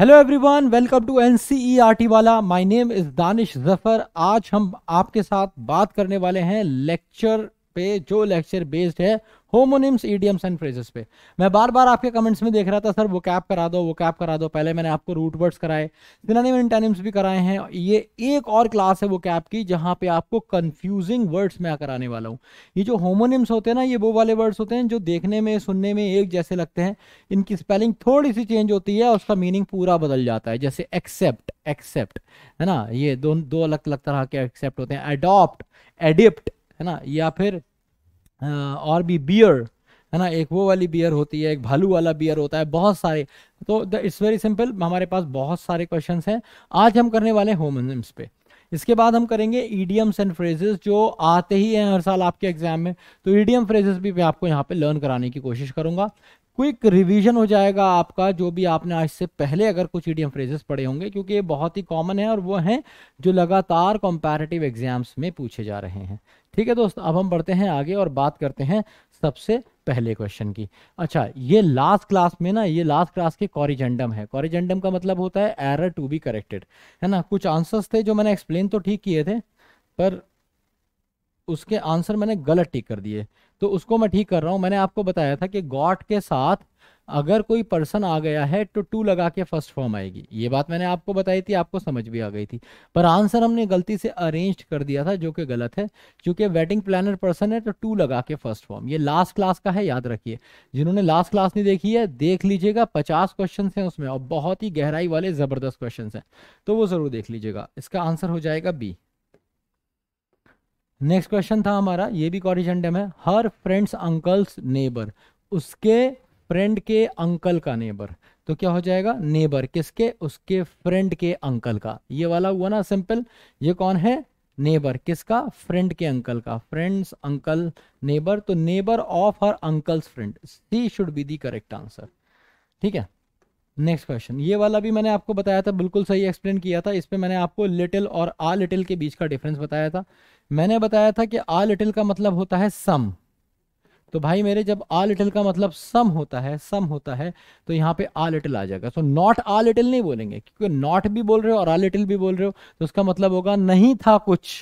Hello everyone welcome to N C वाला my name is Danish Zafar आज हम आपके साथ बात करने वाले हैं लेक्चर पे जो लेक्चर बेस्ड है होमोनिम्स ईडियम्स एंड फ्रेजेस पे मैं बार बार आपके कमेंट्स में देख रहा था सर वो कैप करा दो वो कैप करा दो पहले मैंने आपको रूट वर्ड्स कराए सिनानिम एंटेनिम्स भी कराए हैं ये एक और क्लास है वो कैप की जहाँ पे आपको कंफ्यूजिंग वर्ड्स मैं कराने वाला हूँ ये जो होमोनिम्स होते हैं ना ये वो वाले वर्ड्स होते हैं जो देखने में सुनने में एक जैसे लगते हैं इनकी स्पेलिंग थोड़ी सी चेंज होती है उसका मीनिंग पूरा बदल जाता है जैसे एक्सेप्ट एक्सेप्ट है ना ये दो दो अलग अलग तरह के एक्सेप्ट होते हैं एडॉप्ट एडिप्ट है ना या फिर और भी बियर है ना एक वो वाली बियर होती है एक भालू वाला बियर होता है बहुत सारे तो द इट्स वेरी सिंपल हमारे पास बहुत सारे क्वेश्चन हैं आज हम करने वाले होमोनिम्स पे इसके बाद हम करेंगे ईडीएम्स एंड फ्रेजेस जो आते ही हैं हर साल आपके एग्जाम में तो ईडीएम फ्रेजेस भी मैं आपको यहाँ पे लर्न कराने की कोशिश करूंगा क्विक रिविजन हो जाएगा आपका जो भी आपने आज से पहले अगर कुछ ईडीएम फ्रेजेस पढ़े होंगे क्योंकि ये बहुत ही कॉमन है और वो हैं जो लगातार कॉम्पेरेटिव एग्जाम्स में पूछे जा रहे हैं ठीक है दोस्त अब हम बढ़ते हैं आगे और बात करते हैं सबसे पहले क्वेश्चन की अच्छा ये लास्ट क्लास में ना ये लास्ट क्लास के कॉरिजेंडम है कॉरिजेंडम का मतलब होता है एरर टू बी करेक्टेड है ना कुछ आंसर्स थे जो मैंने एक्सप्लेन तो ठीक किए थे पर उसके आंसर मैंने गलत ठीक कर दिए तो उसको मैं ठीक कर रहा हूं मैंने आपको बताया था कि गॉड के साथ अगर कोई पर्सन आ गया है तो टू लगा के फर्स्ट फॉर्म आएगी ये बात मैंने आपको बताई थी आपको समझ भी आ गई थी पर आंसर हमने गलती से अरेंज कर दिया था जो कि गलत है क्योंकि वेडिंग प्लानर पर्सन है तो टू लगा के फर्स्ट फॉर्म ये लास्ट क्लास का है याद रखिए जिन्होंने लास्ट क्लास नहीं देखी है देख लीजिएगा पचास क्वेश्चन है उसमें और बहुत ही गहराई वाले ज़बरदस्त क्वेश्चन है तो वो ज़रूर देख लीजिएगा इसका आंसर हो जाएगा बी नेक्स्ट क्वेश्चन था हमारा ये भी कॉरिजेंडम है हर फ्रेंड्स अंकल्स नेबर उसके फ्रेंड के अंकल का नेबर तो क्या हो जाएगा नेबर किसके उसके फ्रेंड के अंकल का ये वाला हुआ ना सिंपल ये कौन है नेबर किसका फ्रेंड के अंकल का फ्रेंड्स अंकल नेबर तो neighbour of her uncles friend C should be the correct answer ठीक है नेक्स्ट क्वेश्चन ये वाला भी मैंने आपको बताया था बिल्कुल सही एक्सप्लेन किया था इस पर मैंने आपको लिटिल और आ लिटिल के बीच का डिफरेंस बताया था मैंने बताया था कि आ लिटिल का मतलब होता है सम तो भाई मेरे जब आ लिटिल का मतलब सम होता है सम होता है तो यहाँ पे आ लिटिल आ जाएगा सो नॉट आ लिटिल नहीं बोलेंगे क्योंकि नॉट भी बोल रहे हो और आ लिटिल भी बोल रहे हो तो उसका मतलब होगा नहीं था कुछ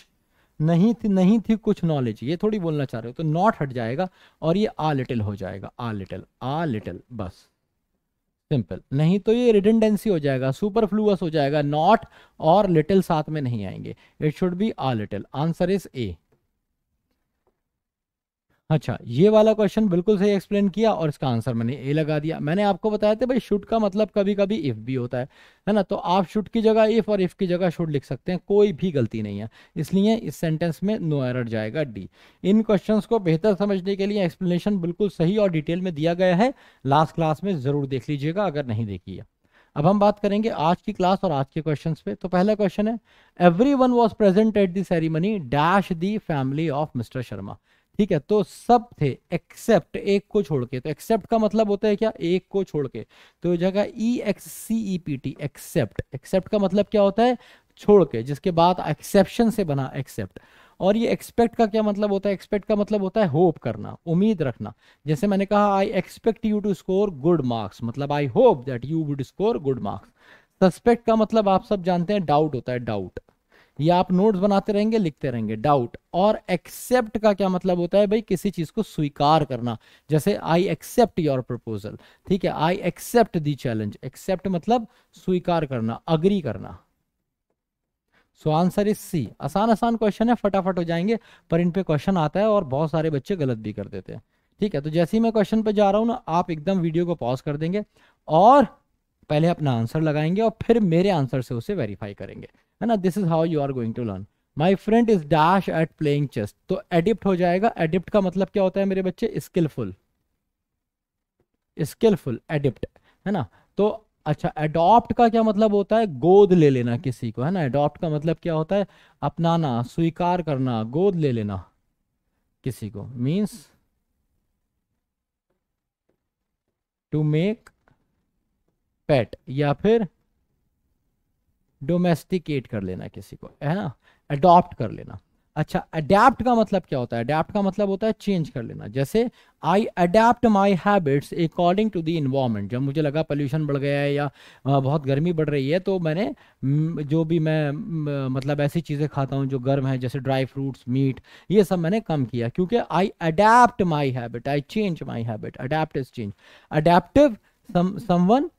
नहीं थी नहीं थी कुछ नॉलेज ये थोड़ी बोलना चाह रहे हो तो नॉट हट जाएगा और ये आ लिटिल हो जाएगा आ लिटिल आ लिटिल बस सिंपल नहीं तो ये रिडेंडेंसी हो जाएगा सुपर फ्लूस हो जाएगा नॉट और लिटिल साथ में नहीं आएंगे it should be a little answer is A अच्छा ये वाला क्वेश्चन बिल्कुल सही एक्सप्लेन किया और इसका आंसर मैंने ए लगा दिया मैंने आपको बताया था भाई शुड का मतलब कभी कभी इफ़ भी होता है है ना तो आप शुड की जगह इफ़ और इफ़ की जगह शुड लिख सकते हैं कोई भी गलती नहीं है इसलिए इस सेंटेंस में नो एरर जाएगा डी इन क्वेश्चन को बेहतर समझने के लिए एक्सप्लेनेशन बिल्कुल सही और डिटेल में दिया गया है लास्ट क्लास में ज़रूर देख लीजिएगा अगर नहीं देखिए अब हम बात करेंगे आज की क्लास और आज के क्वेश्चन पे तो पहला क्वेश्चन है everyone was present at the ceremony dash the family of mister Sharma ठीक है तो सब थे एक्सेप्ट एक को छोड़ के तो एक्सेप्ट का मतलब होता है क्या एक को छोड़ के तो जगह E X C E P T except except का मतलब क्या होता है छोड़ के जिसके बाद एक्सेप्शन से बना एक्सेप्ट और ये एक्सपेक्ट का क्या मतलब होता है एक्सपेक्ट का मतलब होता है होप करना उम्मीद रखना जैसे मैंने कहा I expect you to score good marks मतलब I hope that you would score good marks suspect का मतलब आप सब जानते हैं डाउट होता है डाउट ये आप नोट्स बनाते रहेंगे लिखते रहेंगे डाउट और एक्सेप्ट का क्या मतलब होता है भाई किसी चीज को स्वीकार करना जैसे आई एक्सेप्ट योर प्रपोजल ठीक है I accept the challenge accept मतलब स्वीकार करना अग्री करना सो आंसर इज सी आसान आसान क्वेश्चन है फटाफट हो जाएंगे पर इन पे क्वेश्चन आता है और बहुत सारे बच्चे गलत भी कर देते हैं ठीक है तो जैसे ही मैं क्वेश्चन पे जा रहा हूँ ना आप एकदम वीडियो को पॉज कर देंगे और पहले अपना आंसर लगाएंगे और फिर मेरे आंसर से उसे वेरीफाई करेंगे है ना this is how you are going to learn my friend is dash at playing chess तो एडिप्ट हो जाएगा एडिप्ट का मतलब क्या होता है मेरे बच्चे स्किलफुल स्किलफुल एडिप्ट है ना तो अच्छा एडॉप्ट का क्या मतलब होता है गोद ले लेना किसी को है ना एडॉप्ट का मतलब क्या होता है अपनाना स्वीकार करना गोद ले लेना किसी को मीन्स टू मेक पेट या फिर डोमेस्टिकेट कर लेना किसी को है ना अडॉप्ट कर लेना अच्छा अडेप्ट का मतलब क्या होता है अडेप्ट का मतलब होता है चेंज कर लेना जैसे I adapt my habits according to the environment जब मुझे लगा पोल्यूशन बढ़ गया है या बहुत गर्मी बढ़ रही है तो मैंने जो भी मैं मतलब ऐसी चीज़ें खाता हूँ जो गर्म है जैसे ड्राई फ्रूट्स मीट ये सब मैंने कम किया क्योंकि I adapt my habit I change my habit adapt is change adaptive someone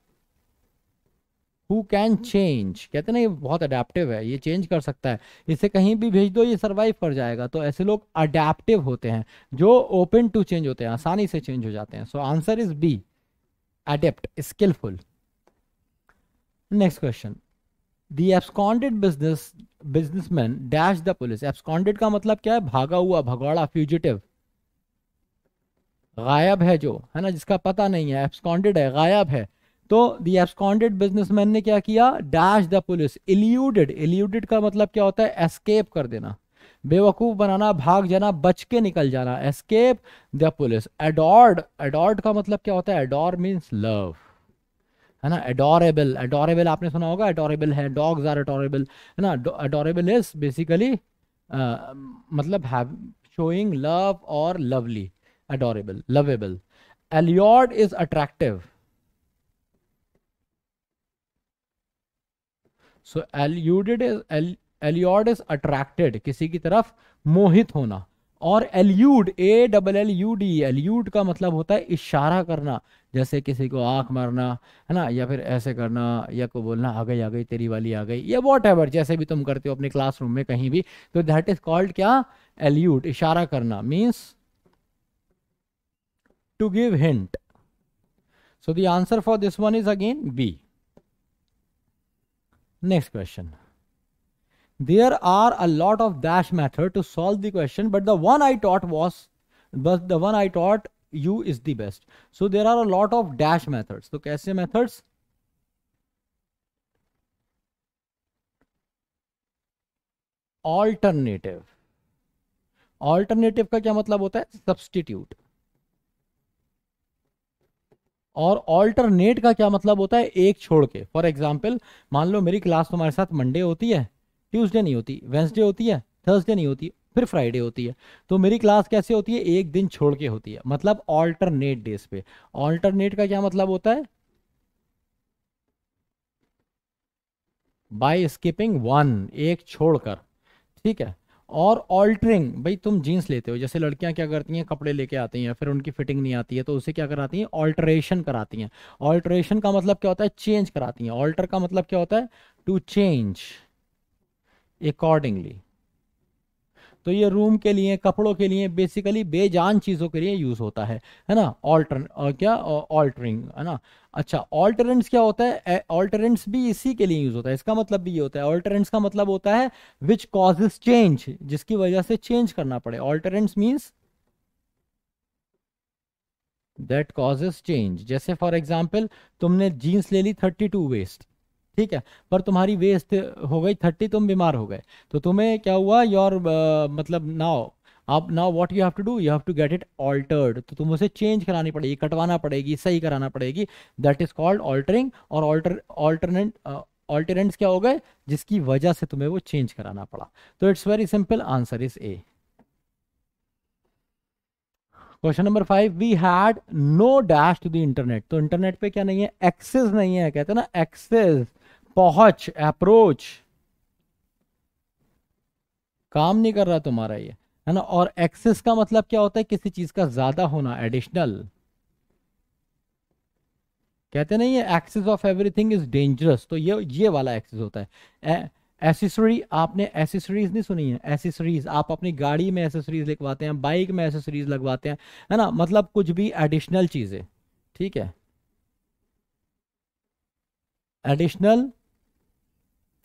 who can change कहते ना ये बहुत अडेप्टिव है ये चेंज कर सकता है इसे कहीं भी भेज दो ये सर्वाइव कर जाएगा तो ऐसे लोग अडेप्टिव होते हैं जो ओपन टू चेंज होते हैं आसानी से चेंज हो जाते हैं so answer is B adept skilful next question the absconded business businessman dash the police absconded का मतलब क्या है भागा हुआ भगौड़ा फ्यूजिटिव गायब है जो है ना जिसका पता नहीं है एब्सकॉन्डेड है गायब है तो दी एब्सकॉन्डेड बिजनेसमैन ने क्या किया dash the police eluded eluded का मतलब क्या होता है एस्केप कर देना बेवकूफ बनाना भाग जाना बच के निकल जाना escape the police adored adored का मतलब क्या होता है एडोर मीन्स लव है ना एडोरेबल एडोरेबल आपने सुना होगा एडोरेबल है डॉग्स आर एडोरेबल है ना एडोरेबल इज बेसिकली मतलब शोइंग लव और lovely adorable lovable allured is attractive so eluded is allured is attracted किसी की तरफ मोहित होना और allude A double L U D allude का मतलब होता है इशारा करना जैसे किसी को आंख मारना है ना या फिर ऐसे करना या को बोलना आ गई आ गई तेरी वाली आ गई या वॉट एवर जैसे भी तुम करते हो अपने क्लासरूम में कहीं भी तो दैट इज कॉल्ड क्या एल्यूड इशारा करना means to give hint so the answer for this one is again B Next question. There are a lot of dash method to solve the question, but the one I taught was, but the one I taught you is the best. So there are a lot of dash methods. So कैसे methods? Alternative alternative का क्या मतलब होता है substitute और alternate का क्या मतलब होता है एक छोड़ के फॉर एग्जाम्पल मान लो मेरी क्लास तुम्हारे साथ मंडे होती है ट्यूजडे नहीं होती वेंसडे होती है थर्सडे नहीं होती फिर फ्राइडे होती है तो मेरी क्लास कैसे होती है एक दिन छोड़ के होती है मतलब ऑल्टरनेट डेज पे ऑल्टरनेट का क्या मतलब होता है बाय स्किपिंग वन एक छोड़कर ठीक है और ऑल्टरिंग भाई तुम जीन्स लेते हो जैसे लड़कियां क्या करती हैं कपड़े लेके आती हैं फिर उनकी फिटिंग नहीं आती है तो उसे क्या कराती हैं ऑल्ट्रेशन कराती हैं ऑल्ट्रेशन का मतलब क्या होता है चेंज कराती हैं ऑल्टर का मतलब क्या होता है टू चेंज अकॉर्डिंगली तो ये रूम के लिए कपड़ों के लिए बेसिकली बेजान चीज़ों के लिए यूज़ होता है है ना ऑल्टर क्या ऑल्टरिंग है ना अच्छा ऑल्टरेंट्स क्या होता है ऑल्टरेंट्स भी इसी के लिए यूज़ होता है इसका मतलब भी ये होता है ऑल्टरेंट्स का मतलब होता है विच कॉजेज चेंज जिसकी वजह से चेंज करना पड़े alterants means that causes change जैसे फॉर एग्जाम्पल तुमने जीन्स ले ली थर्टी टू वेस्ट ठीक है पर तुम्हारी वेस्ट हो गई थर्टी तुम बीमार हो गए तो तुम्हें क्या हुआ योर uh, मतलब नाव आप now what you have to do you have to get it altered तो तुम उसे चेंज करानी पड़ेगी कटवाना पड़ेगी सही कराना पड़ेगी दैट इज कॉल्ड ऑल्टरिंग और ऑल्टरनेट ऑल्टरेंट्स uh, क्या हो गए जिसकी वजह से तुम्हें वो चेंज कराना पड़ा तो it's very simple answer is A question number five we had no dash to the internet तो इंटरनेट पे क्या नहीं है एक्सेस नहीं है कहते हैं ना एक्सेस पहुंच अप्रोच काम नहीं कर रहा तुम्हारा ये है ना और एक्सेस का मतलब क्या होता है किसी चीज का ज्यादा होना एडिशनल कहते नहीं है excess of everything is dangerous तो ये ये वाला एक्सेस होता है एसेसरी आपने एसेसरीज नहीं सुनी है एसेसरीज आप अपनी गाड़ी में एसेसरीज लिखवाते हैं बाइक में एसेसरीज लगवाते हैं है ना मतलब कुछ भी एडिशनल चीजें ठीक है एडिशनल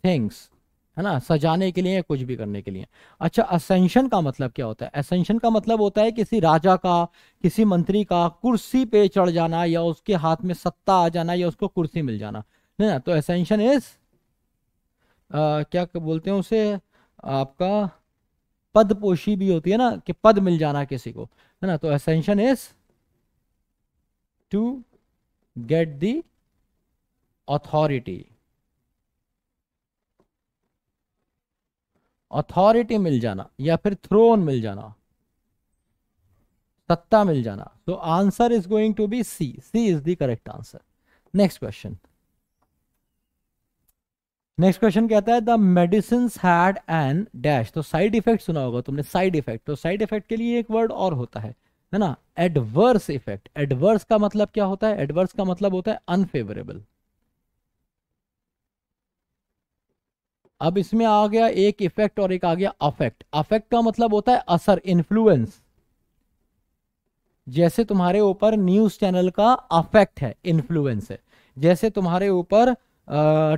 थिंग्स है ना सजाने के लिए कुछ भी करने के लिए अच्छा असेंशन का मतलब क्या होता है असेंशन का मतलब होता है किसी राजा का किसी मंत्री का कुर्सी पे चढ़ जाना या उसके हाथ में सत्ता आ जाना या उसको कुर्सी मिल जाना है ना तो असेंशन इज क्या बोलते हैं उसे आपका पोषी भी होती है ना कि पद मिल जाना किसी को है ना तो ascension is to get the authority authority मिल जाना या फिर थ्रोन मिल जाना सत्ता मिल जाना तो answer is going to be C C is the correct answer next question next question कहता है the medicine had an dash तो साइड इफेक्ट सुना होगा तुमने साइड इफेक्ट तो साइड इफेक्ट के लिए एक वर्ड और होता है है ना एडवर्स इफेक्ट एडवर्स का मतलब क्या होता है एडवर्स का मतलब होता है अनफेवरेबल अब इसमें आ गया एक इफेक्ट और एक आ गया अफेक्ट अफेक्ट का मतलब होता है असर इन्फ्लुएंस जैसे तुम्हारे ऊपर न्यूज चैनल का अफेक्ट है इन्फ्लुएंस है जैसे तुम्हारे ऊपर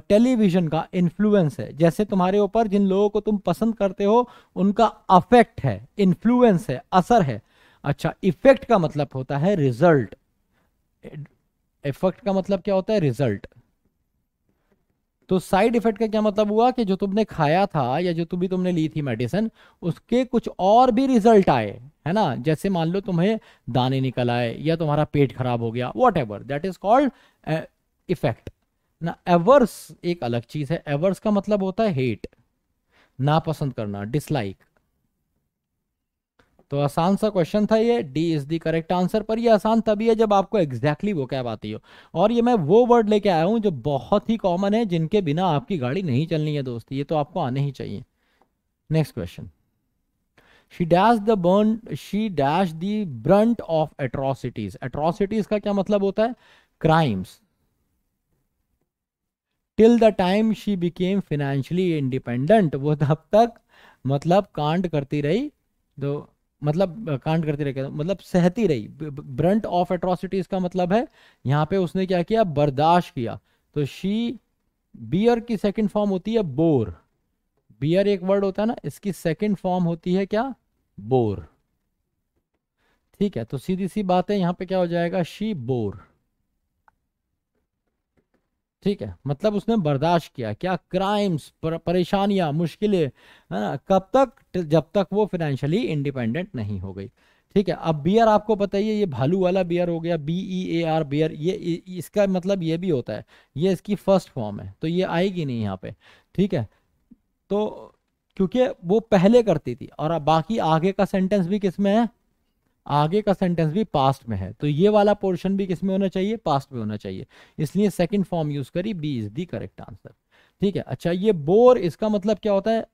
टेलीविजन का इन्फ्लुएंस है जैसे तुम्हारे ऊपर जिन लोगों को तुम पसंद करते हो उनका अफेक्ट है इन्फ्लुएंस है असर है अच्छा इफेक्ट का मतलब होता है रिजल्ट इफेक्ट का मतलब क्या होता है रिजल्ट तो साइड इफेक्ट का क्या मतलब हुआ कि जो तुमने खाया था या जो भी तुमने ली थी मेडिसिन उसके कुछ और भी रिजल्ट आए है ना जैसे मान लो तुम्हें दाने निकल आए या तुम्हारा पेट खराब हो गया whatever that is called effect ना एवर्स एक अलग चीज है एवर्स का मतलब होता है हेट नापसंद करना डिसलाइक तो आसान सा क्वेश्चन था ये D is the correct answer पर ये आसान तभी है जब आपको एग्जैक्टली वो कैब आती हो और ये मैं वो वर्ड लेके आया हूँ जो बहुत ही कॉमन है जिनके बिना आपकी गाड़ी नहीं चलनी है दोस्त ये तो आपको आने ही चाहिए next question she dash the burn she dash the brunt of atrocities atrocities का क्या मतलब होता है crimes till the time she became financially independent वो तब तक मतलब कांड करती रही तो मतलब कांड करती रही मतलब सहती रही ब्रंट ऑफ एट्रोसिटीज का मतलब है यहाँ पे उसने क्या किया बर्दाश्त किया तो शी बियर की सेकंड फॉर्म होती है बोर बियर एक वर्ड होता है ना इसकी सेकंड फॉर्म होती है क्या बोर ठीक है तो सीधी सी बात है यहाँ पे क्या हो जाएगा शी बोर ठीक है मतलब उसने बर्दाश्त किया क्या क्राइम्स पर, परेशानियां मुश्किलें है ना कब तक जब तक वो फिनेंशियली इंडिपेंडेंट नहीं हो गई ठीक है अब बियर आपको बताइए ये भालू वाला बियर हो गया B E A R bear ये इसका मतलब ये भी होता है ये इसकी फर्स्ट फॉर्म है तो ये आएगी नहीं यहाँ पे ठीक है तो क्योंकि वो पहले करती थी और अब बाकी आगे का सेंटेंस भी किस में है आगे का सेंटेंस भी पास्ट में है तो ये वाला पोर्शन भी किस में होना चाहिए पास्ट में होना चाहिए इसलिए सेकेंड फॉर्म यूज करी B is the correct answer ठीक है अच्छा ये बोर इसका मतलब क्या होता है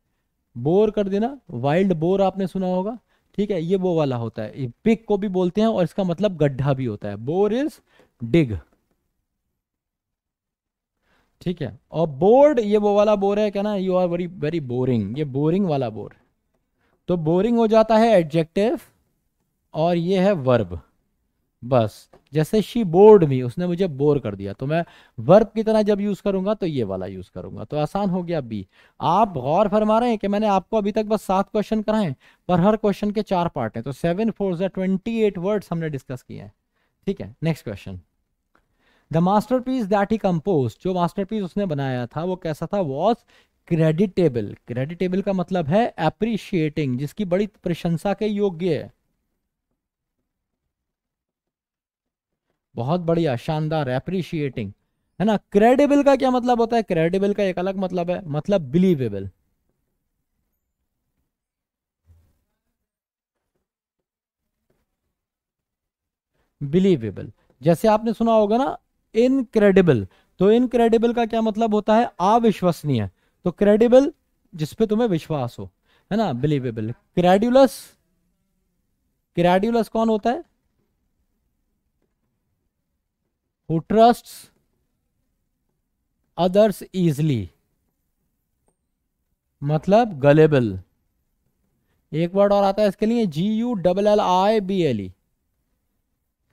बोर कर देना वाइल्ड बोर आपने सुना होगा ठीक है ये वो वाला होता है पिक को भी बोलते हैं और इसका मतलब गड्ढा भी होता है बोर इज डिग ठीक है और बोर्ड ये वो वाला बोर है क्या ना you are very very boring ये बोरिंग वाला बोर तो बोरिंग हो जाता है एडजेक्टिव और ये है वर्ब बस जैसे शी बोर्ड मी उसने मुझे बोर कर दिया तो मैं वर्ब की तरह जब यूज़ करूंगा तो ये वाला यूज़ करूंगा तो आसान हो गया बी आप गौर फरमा रहे हैं कि मैंने आपको अभी तक बस सात क्वेश्चन कराए पर हर क्वेश्चन के चार पार्ट हैं तो सेवन फोर ज़ा ट्वेंटी एट वर्ड हमने डिस्कस किए हैं ठीक है next question the masterpiece that he compose जो मास्टर पीस उसने बनाया था वो कैसा था वॉज क्रेडिटेबल क्रेडिटेबल का मतलब है अप्रिशिएटिंग जिसकी बड़ी प्रशंसा के योग्य है बहुत बढ़िया शानदार एप्रिशिएटिंग है ना क्रेडिबल का क्या मतलब होता है क्रेडिबल का एक अलग मतलब है मतलब बिलीवेबल बिलीवेबल जैसे आपने सुना होगा ना इनक्रेडिबल तो इनक्रेडिबल का क्या मतलब होता है अविश्वसनीय तो क्रेडिबल जिसपे तुम्हें विश्वास हो है ना बिलीवेबल क्रेड्यूलस क्रेडुलस कौन होता है who trusts others easily मतलब गलेबल एक वर्ड और आता है इसके लिए G U double L I B L E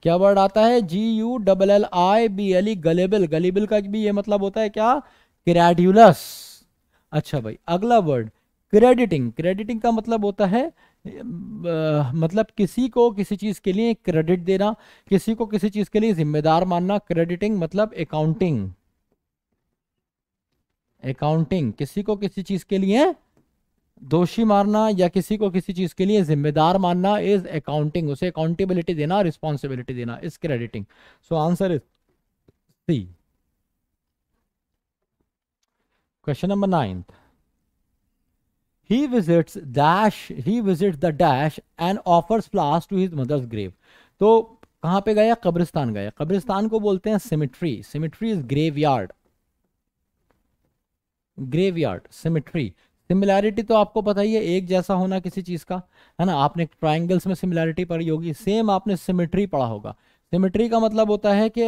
क्या वर्ड आता है G U double L I B L E gullible gullible का भी ये मतलब होता है क्या क्रेड्यूलस अच्छा भाई अगला वर्ड क्रेडिटिंग क्रेडिटिंग का मतलब होता है मतलब किसी को किसी चीज़ के लिए क्रेडिट देना किसी को किसी चीज़ के लिए जिम्मेदार मानना क्रेडिटिंग मतलब अकाउंटिंग अकाउंटिंग किसी को किसी चीज़ के लिए दोषी मारना या किसी को किसी चीज़ के लिए जिम्मेदार मानना इज अकाउंटिंग उसे अकाउंटेबिलिटी देना रिस्पॉन्सिबिलिटी देना is crediting so answer is C question number ninth he visits dash he visits the dash and offers flowers to his mother's grave to तो कहाँ पे गया कब्रिस्तान गया कब्रिस्तान को बोलते हैं cemetery cemetery is graveyard graveyard cemetery similarity तो आपको पता ही है एक जैसा होना किसी चीज़ का है ना आपने ट्राइंगल्स में सिमिलैरिटी पढ़ी होगी सेम आपने सिमिट्री पढ़ा होगा सिमिट्री का मतलब होता है कि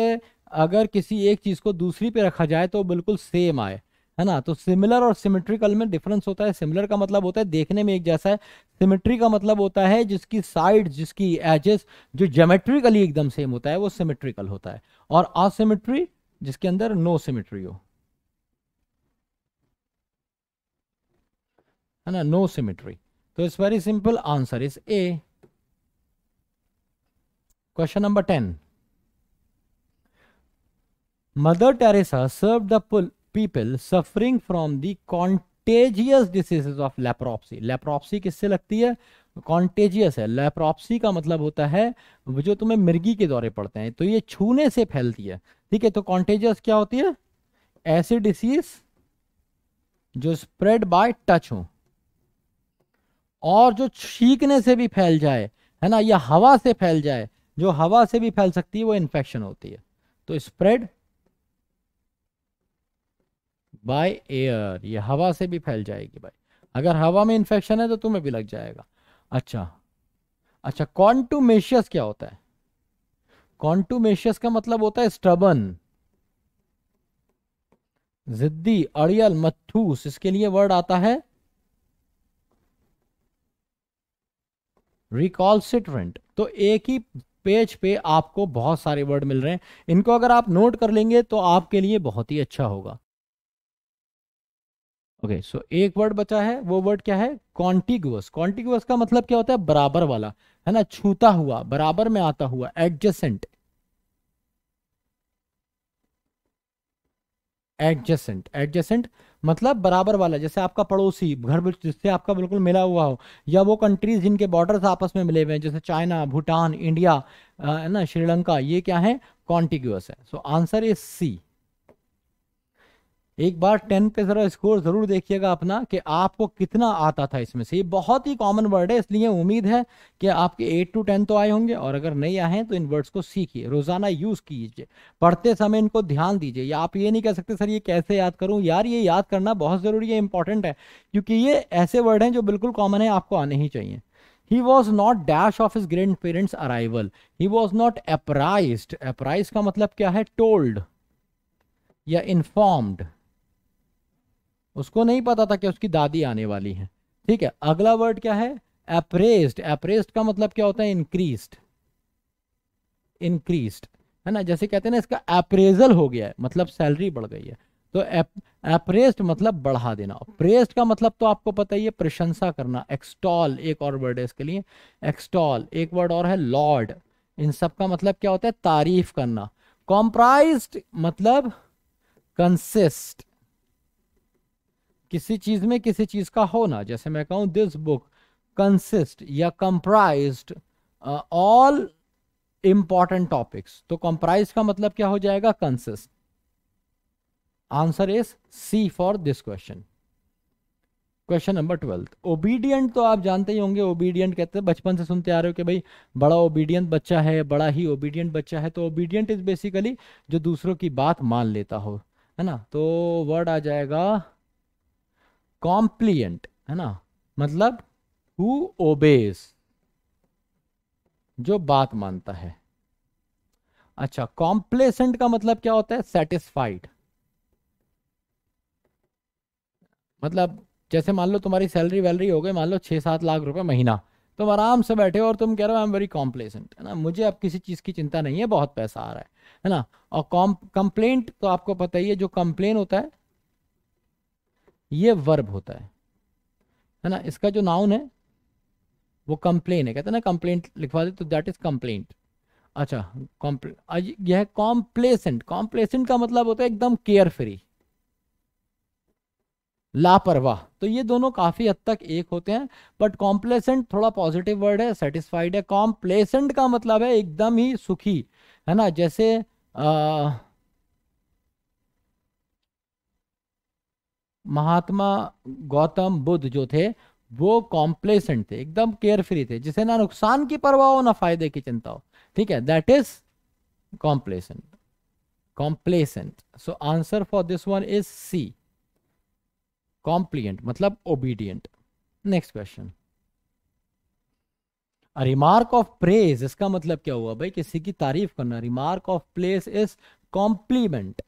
अगर किसी एक चीज़ को दूसरी पे रखा जाए तो बिल्कुल सेम आए है ना तो सिमिलर और सिमेट्रिकल में डिफरेंस होता है सिमिलर का मतलब होता है देखने में एक जैसा है सिमेट्री का मतलब होता है जिसकी साइड जिसकी एजेस जो जोमेट्रिकली एकदम सेम होता है वो सिमेट्रिकल होता है और असिमेट्री जिसके अंदर नो सिमेट्री हो है ना नो सिमेट्री तो it's very simple answer is A question number ten Mother Teresa serve the poor people suffering from the contagious diseases of leprosy leprosy किससे लगती है कॉन्टेजियस है लेप्रोप्सी का मतलब होता है जो तुम्हें मिर्गी के दौरे पड़ते हैं तो ये छूने से फैलती है ठीक है तो कॉन्टेजियस क्या होती है ऐसी डिसीज जो स्प्रेड बाय टच हो और जो छींकने से भी फैल जाए है ना या हवा से फैल जाए जो हवा से भी फैल सकती है वो इन्फेक्शन होती है तो स्प्रेड बाय एयर ये हवा से भी फैल जाएगी भाई अगर हवा में इन्फेक्शन है तो तुम्हें भी लग जाएगा अच्छा अच्छा कॉन्टूमेशियस क्या होता है कॉन्टूमेशियस का मतलब होता है स्टबन जिद्दी अड़ियल मथूस इसके लिए वर्ड आता है रिकॉल्सिटरेंट तो एक ही पेज पे आपको बहुत सारे वर्ड मिल रहे हैं इनको अगर आप नोट कर लेंगे तो आपके लिए बहुत ही अच्छा होगा ओके okay, सो so एक वर्ड बचा है वो वर्ड क्या है कॉन्टिगुअस कॉन्टिगुअस का मतलब क्या होता है बराबर वाला है ना छूता हुआ बराबर में आता हुआ एडजेसेंट एडजेसेंट एडजेसेंट मतलब बराबर वाला जैसे आपका पड़ोसी घर जिससे आपका बिल्कुल मिला हुआ हो या वो कंट्रीज जिनके बॉर्डर्स आपस में मिले हुए हैं जैसे चाइना भूटान इंडिया है ना श्रीलंका ये क्या है कॉन्टिग्यूस है सो आंसर इज सी एक बार टेन पे जरा स्कोर जरूर देखिएगा अपना कि आपको कितना आता था इसमें से ये बहुत ही कॉमन वर्ड है इसलिए उम्मीद है कि आपके एट टू टेन तो आए होंगे और अगर नहीं आए हैं तो इन वर्ड्स को सीखिए रोजाना यूज कीजिए पढ़ते समय इनको ध्यान दीजिए या आप ये नहीं कह सकते सर ये कैसे याद करूं यार ये याद करना बहुत जरूरी है इंपॉर्टेंट है क्योंकि ये ऐसे वर्ड हैं जो बिल्कुल कॉमन है आपको आने ही चाहिए he was not dash of his grandparents arrival he was not apprised apprised का मतलब क्या है told या informed उसको नहीं पता था कि उसकी दादी आने वाली है ठीक है अगला वर्ड क्या है अप्रेस्ड अप्रेस्ड का मतलब क्या होता है इंक्रीस्ड इंक्रीस्ड है ना जैसे कहते हैं ना इसका अप्रेजल हो गया है मतलब सैलरी बढ़ गई है तो अप्रेस्ड मतलब बढ़ा देना प्रेस्ड का मतलब तो आपको पता ही है प्रशंसा करना एक्सटॉल एक और वर्ड है इसके लिए एक्सटॉल एक वर्ड और है लॉर्ड इन सब का मतलब क्या होता है तारीफ करना कॉम्प्राइज मतलब कंसिस्ट किसी चीज में किसी चीज का होना जैसे मैं कहूं दिस बुक कंसिस्ट या कंप्राइज ऑल इंपॉर्टेंट टॉपिक्स तो कंप्राइज का मतलब क्या हो जाएगा consist answer is C for this question question number twelfth obedient तो आप जानते ही होंगे ओबीडियंट कहते हैं बचपन से सुनते आ रहे हो कि भाई बड़ा ओबीडियंट बच्चा है बड़ा ही ओबीडियंट बच्चा है तो ओबीडियंट इज बेसिकली जो दूसरों की बात मान लेता हो है ना तो वर्ड आ जाएगा कॉम्प्लियंट है ना मतलब हु ओबेस जो बात मानता है अच्छा कॉम्प्लेसेंट का मतलब क्या होता है सेटिस्फाइड मतलब जैसे मान लो तुम्हारी सैलरी वैलरी हो गई मान लो छह सात लाख रुपए महीना तुम आराम से बैठे हो और तुम कह रहे हो आई एम वेरी कॉम्प्लेसेंट है ना मुझे अब किसी चीज़ की चिंता नहीं है बहुत पैसा आ रहा है है ना और कॉम कंप्लेंट तो आपको पता ही है जो कंप्लेन होता है ये वर्ब होता है है ना इसका जो नाउन है वो कंप्लेन है कहते हैं ना कंप्लेंट लिखवा दे तो दैट इज कंप्लेंट अच्छा यह कॉम्प्लेसेंट कॉम्प्लेसेंट का मतलब होता है एकदम केयर फ्री लापरवाह तो ये दोनों काफ़ी हद तक एक होते हैं बट कॉम्प्लेसेंट थोड़ा पॉजिटिव वर्ड है सेटिस्फाइड है कॉम्प्लेसेंट का मतलब है एकदम ही सुखी है ना जैसे आ, महात्मा गौतम बुद्ध जो थे वो कॉम्प्लेसेंट थे एकदम केयर फ्री थे जिसे ना नुकसान की परवाह हो ना फायदे की चिंता हो ठीक है that is complacent complacent so answer for this one is C compliant मतलब obedient next question remark of praise इसका मतलब क्या हुआ भाई किसी की तारीफ करना remark of place is compliment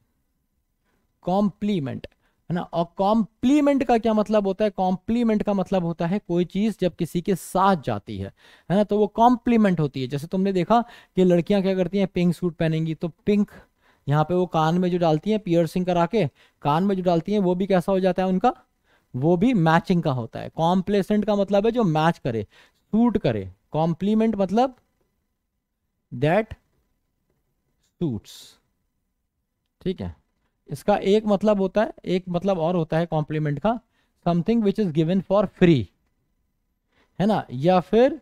compliment है ना और कॉम्प्लीमेंट का क्या मतलब होता है कॉम्प्लीमेंट का मतलब होता है कोई चीज जब किसी के साथ जाती है है ना तो वो कॉम्प्लीमेंट होती है जैसे तुमने देखा कि लड़कियां क्या करती हैं पिंक सूट पहनेंगी तो पिंक यहाँ पे वो कान में जो डालती हैं पियर्सिंग करा के कान में जो डालती हैं वो भी कैसा हो जाता है उनका वो भी मैचिंग का होता है कॉम्प्लेसेंट का मतलब है जो मैच करे सूट करे कॉम्प्लीमेंट मतलब दैट सूट्स ठीक है इसका एक मतलब होता है एक मतलब और होता है कॉम्प्लीमेंट का something which is given for free है ना या फिर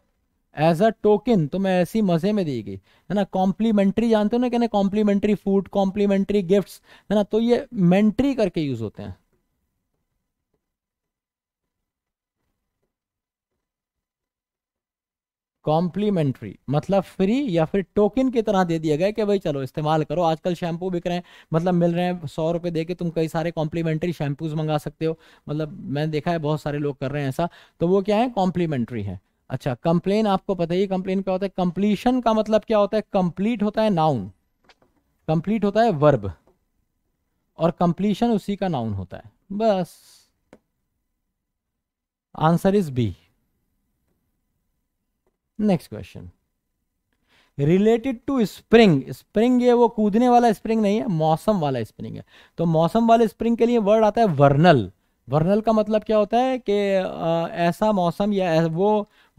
एज अ टोकन तुम्हें ऐसी मज़े में देगी है ना कॉम्प्लीमेंट्री जानते हो ना कहना कॉम्प्लीमेंट्री फूड कॉम्प्लीमेंट्री गिफ्ट्स है ना तो ये मेंट्री करके यूज़ होते हैं कॉम्प्लीमेंट्री मतलब फ्री या फिर टोकन की तरह दे दिया गया कि भाई चलो इस्तेमाल करो आजकल शैम्पू बिक रहे हैं मतलब मिल रहे हैं सौ रुपये दे के तुम कई सारे कॉम्प्लीमेंट्री शैम्पूज मंगा सकते हो मतलब मैंने देखा है बहुत सारे लोग कर रहे हैं ऐसा तो वो क्या है कॉम्प्लीमेंट्री है अच्छा कंप्लेन आपको पता ही कंप्लेन क्या होता है कंप्लीशन का मतलब क्या होता है कंप्लीट होता है नाउन कंप्लीट होता है वर्ब और कंप्लीशन उसी का नाउन होता है बस answer is B next question related to spring spring ये वो कूदने वाला स्प्रिंग नहीं है मौसम वाला स्प्रिंग है तो मौसम वाले स्प्रिंग के लिए वर्ड आता है वर्नल वर्नल का मतलब क्या होता है कि ऐसा मौसम या वो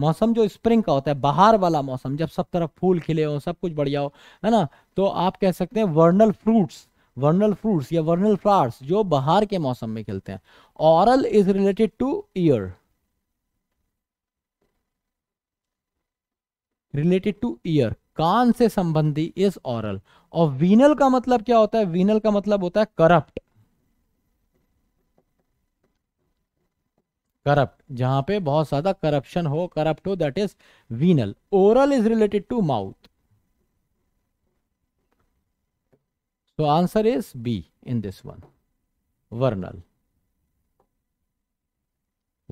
मौसम जो स्प्रिंग का होता है बाहर वाला मौसम जब सब तरफ फूल खिले हो सब कुछ बढ़िया हो है ना तो आप कह सकते हैं वर्नल फ्रूट्स वर्नल फ्रूट्स या वर्नल फ्लावर्स जो बाहर के मौसम में खिलते हैं aural is related to ear related to ear कान से संबंधी इज ऑरल और वीनल का मतलब क्या होता है वीनल का मतलब होता है करप्ट करप्ट जहां पे बहुत ज्यादा करप्शन हो करप्ट हो that is venal oral is related to mouth so answer is B in this one vernal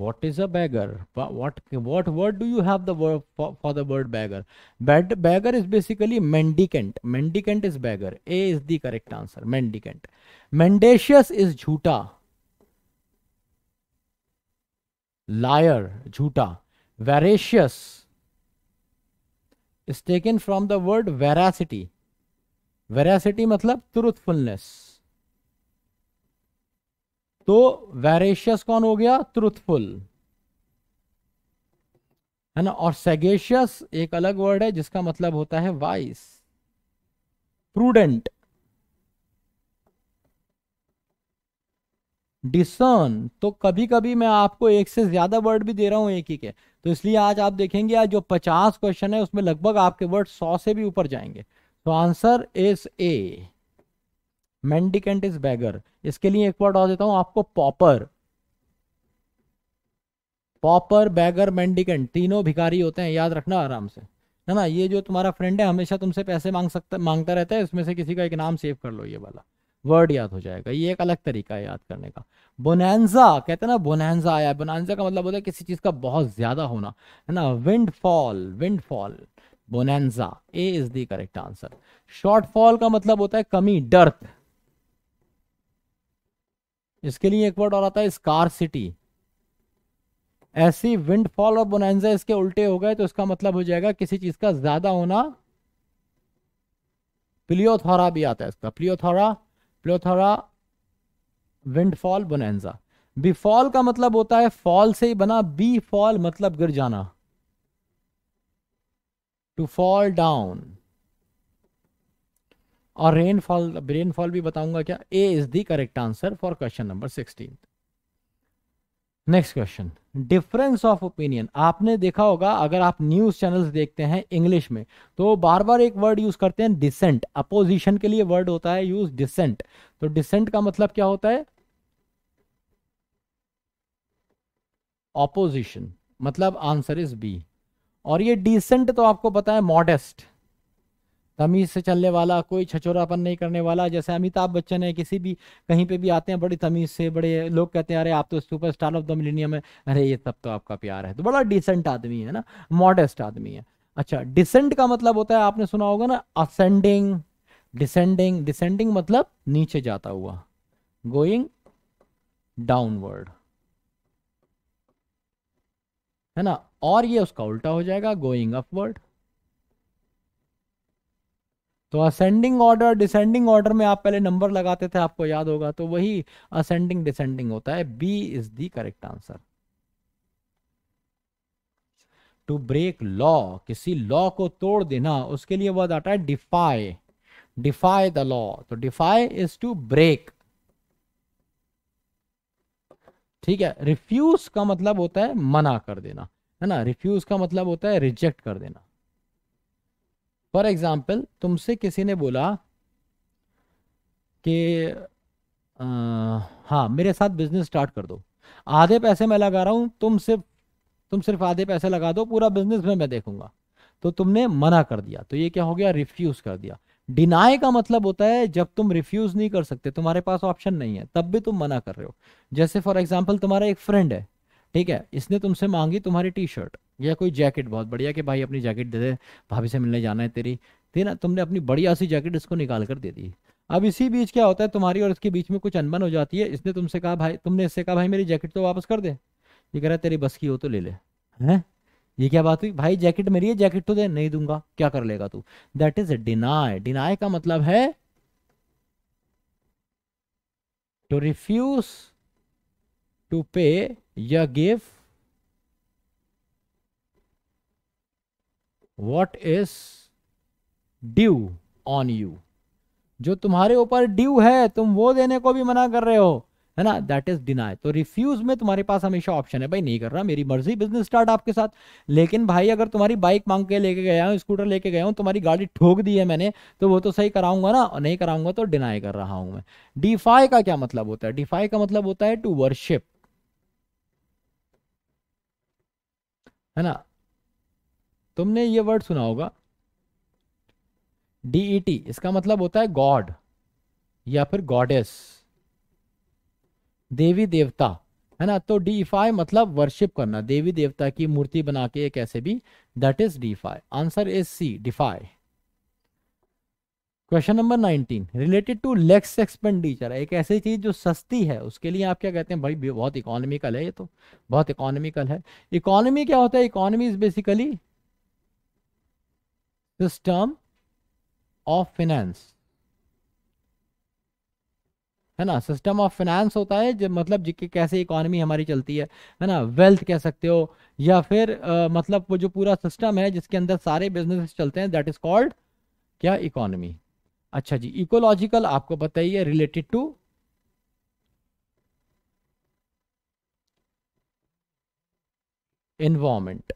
what is a beggar what what word do you have the word for, for the word beggar Bad, beggar is basically mendicant mendicant is beggar a is the correct answer mendicant mendacious is jhuta liar jhuta veracious is taken from the word veracity veracity matlab truthfulness तो वेरेशियस कौन हो गया truthful है ना और सेगेशियस एक अलग word है जिसका मतलब होता है वाइस प्रूडेंट डिसर्न तो कभी कभी मैं आपको एक से ज्यादा वर्ड भी दे रहा हूं एक ही के तो इसलिए आज आप देखेंगे आज जो पचास क्वेश्चन है उसमें लगभग आपके वर्ड सौ से भी ऊपर जाएंगे तो answer is A mendicant is beggar इसके लिए एक वर्ड और देता हूं आपको पॉपर पॉपर बैगर मेंडिकेंट तीनों भिखारी होते हैं याद रखना आराम से है ना ये जो तुम्हारा फ्रेंड है हमेशा तुमसे पैसे मांग सकता मांगता रहता है इसमें से किसी का एक नाम सेव कर लो ये वाला वर्ड याद हो जाएगा ये एक अलग तरीका है याद करने का बोनैंजा कहते हैं ना बोनैंजा आया बोनैंजा का मतलब होता है किसी चीज़ का बहुत ज़्यादा होना है ना windfall fall bonanza A is the correct answer shortfall का मतलब होता है कमी डर्थ इसके लिए एक वर्ड और आता है स्कार सिटी ऐसी विंडफॉल और बोनाइजा इसके उल्टे हो गए तो इसका मतलब हो जाएगा किसी चीज का ज्यादा होना प्लियोथोरा भी आता है इसका plethora plethora windfall B fall का मतलब होता है फॉल से ही बना बी फॉल मतलब गिर जाना टू फॉल डाउन और रेनफॉल रेनफॉल भी बताऊंगा क्या A is the correct answer for question number sixteen next question difference of opinion आपने देखा होगा अगर आप न्यूज चैनल्स देखते हैं इंग्लिश में तो बार बार एक वर्ड यूज करते हैं डिसेंट अपोजिशन के लिए वर्ड होता है यूज डिसेंट तो डिसेंट का मतलब क्या होता है ऑपोजिशन मतलब आंसर इज बी और ये डिसेंट तो आपको पता है मॉडेस्ट तमीज़ से चलने वाला कोई छचोरापन नहीं करने वाला जैसे अमिताभ बच्चन है किसी भी कहीं पे भी आते हैं बड़ी तमीज़ से बड़े लोग कहते हैं अरे आप तो super star of the millennium है अरे ये सब तो आपका प्यार है तो बड़ा डिसेंट आदमी है ना मॉडेस्ट आदमी है अच्छा डिसेंट का मतलब होता है आपने सुना होगा ना असेंडिंग डिसेंडिंग डिसेंडिंग मतलब नीचे जाता हुआ गोइंग डाउनवर्ड है ना और ये उसका उल्टा हो जाएगा गोइंग अपवर्ड तो असेंडिंग ऑर्डर डिसेंडिंग ऑर्डर में आप पहले नंबर लगाते थे आपको याद होगा तो वही असेंडिंग डिसेंडिंग होता है B is the correct answer to break law किसी लॉ को तोड़ देना उसके लिए वर्ड आता है डिफाई डिफाई द लॉ तो डिफाई इज टू ब्रेक ठीक है रिफ्यूज का मतलब होता है मना कर देना है ना रिफ्यूज का मतलब होता है रिजेक्ट कर देना फॉर एग्ज़ाम्पल तुमसे किसी ने बोला कि हाँ मेरे साथ बिज़नेस स्टार्ट कर दो आधे पैसे मैं लगा रहा हूँ तुम सिर्फ तुम सिर्फ आधे पैसे लगा दो पूरा बिज़नेस में मैं देखूंगा तो तुमने मना कर दिया तो ये क्या हो गया रिफ्यूज़ कर दिया डिनाई का मतलब होता है जब तुम रिफ्यूज़ नहीं कर सकते तुम्हारे पास ऑप्शन नहीं है तब भी तुम मना कर रहे हो जैसे फॉर एग्जाम्पल तुम्हारा एक फ्रेंड है ठीक है इसने तुमसे मांगी तुम्हारी टी शर्ट या कोई जैकेट बहुत बढ़िया कि भाई अपनी जैकेट दे दे भाभी से मिलने जाना है तेरी थी ना तुमने अपनी बढ़िया सी जैकेट इसको निकाल कर दे दी अब इसी बीच क्या होता है तुम्हारी और इसके बीच में कुछ अनबन हो जाती है इसने तुमसे कहा भाई तुमने इससे कहा भाई मेरी जैकेट तो वापस कर दे ये कह रहा है तेरी बस की हो तो ले ले है ये क्या बात हुई भाई जैकेट मेरी है जैकेट तो दे नहीं दूंगा क्या कर लेगा तू दैट इज डिनाय डिनाय का मतलब है टू रिफ्यूज टू पे या give what is due on you जो तुम्हारे ऊपर ड्यू है तुम वो देने को भी मना कर रहे हो है ना दैट इज डिनाई तो रिफ्यूज में तुम्हारे पास हमेशा ऑप्शन है भाई नहीं कर रहा मेरी मर्जी बिजनेस स्टार्ट आपके साथ लेकिन भाई अगर तुम्हारी बाइक मांग के लेके गया हूँ स्कूटर लेके गया हूँ तुम्हारी गाड़ी ठोक दी है मैंने तो वो तो सही कराऊंगा ना और नहीं कराऊंगा तो डिनाई कर रहा हूँ मैं डिफाई का क्या मतलब होता है डिफाई का मतलब होता है टू वर्शिप है ना तुमने ये वर्ड सुना होगा डी ई टी इसका मतलब होता है गॉड या फिर गॉडेस देवी देवता है ना तो डीफाई e मतलब वर्शिप करना देवी देवता की मूर्ति बना के कैसे भी that is defy answer is C defy question number 19 related to lax expenditure एक ऐसी चीज जो सस्ती है उसके लिए आप क्या कहते हैं भाई बहुत इकोनॉमिकल है ये तो बहुत इकोनॉमिकल है इकोनॉमी क्या होता है economy is basically this term of finance है ना सिस्टम ऑफ फाइनेंस होता है जब मतलब जिसके कैसे इकोनॉमी हमारी चलती है है ना वेल्थ कह सकते हो या फिर आ, मतलब वो जो पूरा सिस्टम है जिसके अंदर सारे बिजनेस चलते हैं दैट इज कॉल्ड क्या इकोनॉमी अच्छा जी इकोलॉजिकल आपको पता ही है रिलेटेड टू इन्वामेंट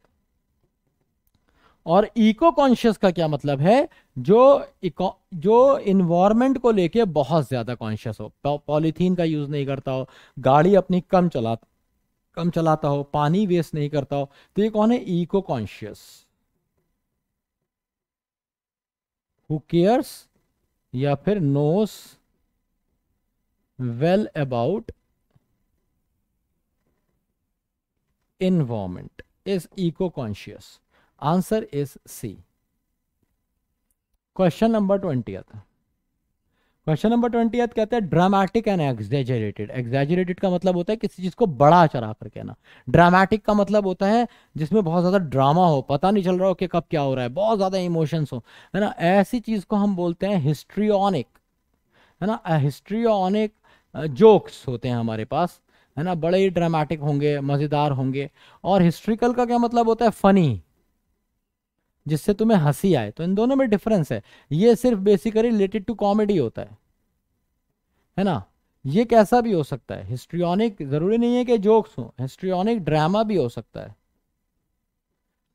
और इको कॉन्शियस का क्या मतलब है जो इको जो इन्वायरमेंट को लेके बहुत ज़्यादा कॉन्शियस हो पॉलीथीन का यूज़ नहीं करता हो गाड़ी अपनी कम चला कम चलाता हो पानी वेस्ट नहीं करता हो तो ये कौन है इको कॉन्शियस हु केयर्स या फिर knows well about environment is eco conscious answer is C question number twenty question number twenty कहते हैं ड्रामेटिक एंड एक्जेजरेटेड एक्जेजरेटेड का मतलब होता है किसी चीज़ को बड़ा चढ़ा कर कहना ड्रामेटिक का मतलब होता है जिसमें बहुत ज़्यादा ड्रामा हो पता नहीं चल रहा हो कि कब क्या हो रहा है बहुत ज़्यादा इमोशंस हो है ना ऐसी चीज़ को हम बोलते हैं हिस्ट्रियनिक है ना ऑनिक जोक्स होते हैं हमारे पास है ना बड़े ही ड्रामेटिक होंगे मज़ेदार होंगे और हिस्ट्रिकल का क्या मतलब होता है फ़नी जिससे तुम्हें हंसी आए तो इन दोनों में डिफरेंस है ये सिर्फ बेसिकली रिलेटेड टू कॉमेडी होता है है ना ये कैसा भी हो सकता है हिस्ट्रियनिक ज़रूरी नहीं है कि जोक्स हो हिस्ट्रियनिक ड्रामा भी हो सकता है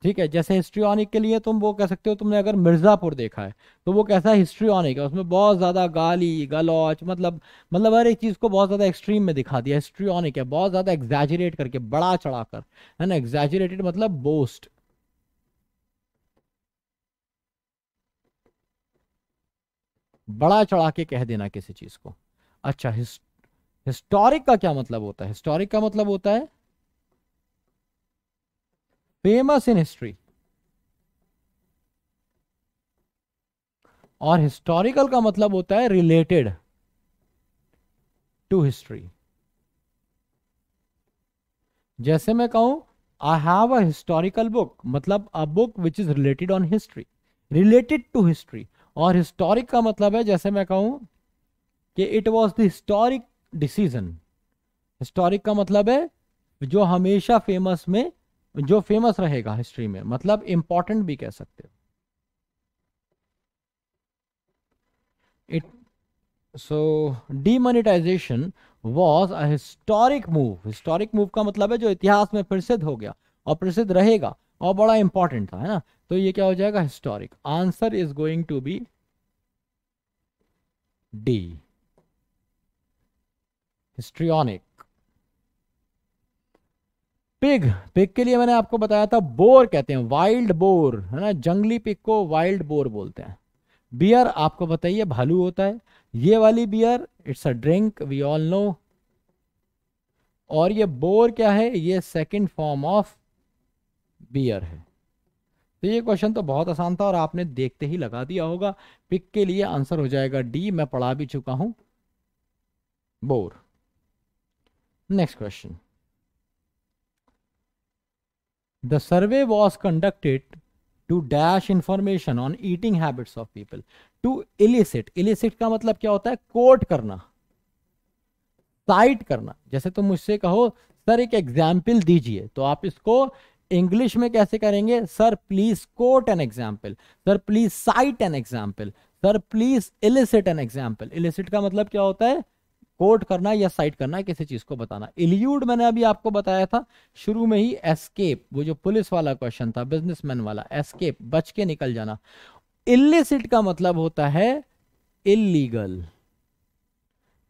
ठीक है जैसे हिस्ट्रियनिक के लिए तुम वो कह सकते हो तुमने अगर मिर्ज़ापुर देखा है तो वो कैसा हिस्ट्रियनिक है उसमें बहुत ज़्यादा गाली गलौच मतलब मतलब हर एक चीज़ को बहुत ज़्यादा एक्सट्रीम में दिखा दिया हिस्ट्रियनिक है बहुत ज़्यादा एग्जैजरेट करके बड़ा चढ़ा कर है ना एग्जैजरेटेड मतलब बोस्ट बड़ा चढ़ा के कह देना किसी चीज को अच्छा हिस्टोरिक का क्या मतलब होता है हिस्टोरिक का मतलब होता है फेमस इन हिस्ट्री और हिस्टोरिकल का मतलब होता है रिलेटेड टू हिस्ट्री जैसे मैं कहूं I have a historical book मतलब a book which is related on history related to history और हिस्टोरिक का मतलब है जैसे मैं कहूं कि it was the historic decision historic का मतलब है जो हमेशा फेमस में जो फेमस रहेगा हिस्ट्री में मतलब इंपॉर्टेंट भी कह सकते हो it so demonetisation was a historic move historic move का मतलब है जो इतिहास में प्रसिद्ध हो गया और प्रसिद्ध रहेगा और बड़ा इंपॉर्टेंट था है ना तो ये क्या हो जाएगा historic answer is going to be D histrionic pig pig के लिए मैंने आपको बताया था बोर कहते हैं वाइल्ड बोर है ना जंगली पिग को वाइल्ड बोर बोलते हैं बियर आपको बताइए भालू होता है ये वाली beer it's a drink we all know और ये बोर क्या है ये सेकंड फॉर्म ऑफ बियर है तो ये क्वेश्चन तो बहुत आसान था और आपने देखते ही लगा दिया होगा पिक के लिए आंसर हो जाएगा डी मैं पढ़ा भी चुका हूं boar next question the survey was conducted to dash information on eating habits of people to elicit elicit का मतलब क्या होता है कोट करना साइट करना जैसे तुम मुझसे कहो सर एक एग्जाम्पल दीजिए तो आप इसको इंग्लिश में कैसे करेंगे sir please quote an example sir please cite an example sir please elicit an example elicit का मतलब क्या होता है कोट करना या साइट करना किसी चीज को बताना इल्यूड मैंने अभी आपको बताया था शुरू में ही एस्केप वो जो पुलिस वाला क्वेश्चन था बिजनेसमैन वाला एस्केप बच के निकल जाना इलिसिट का मतलब होता है इलीगल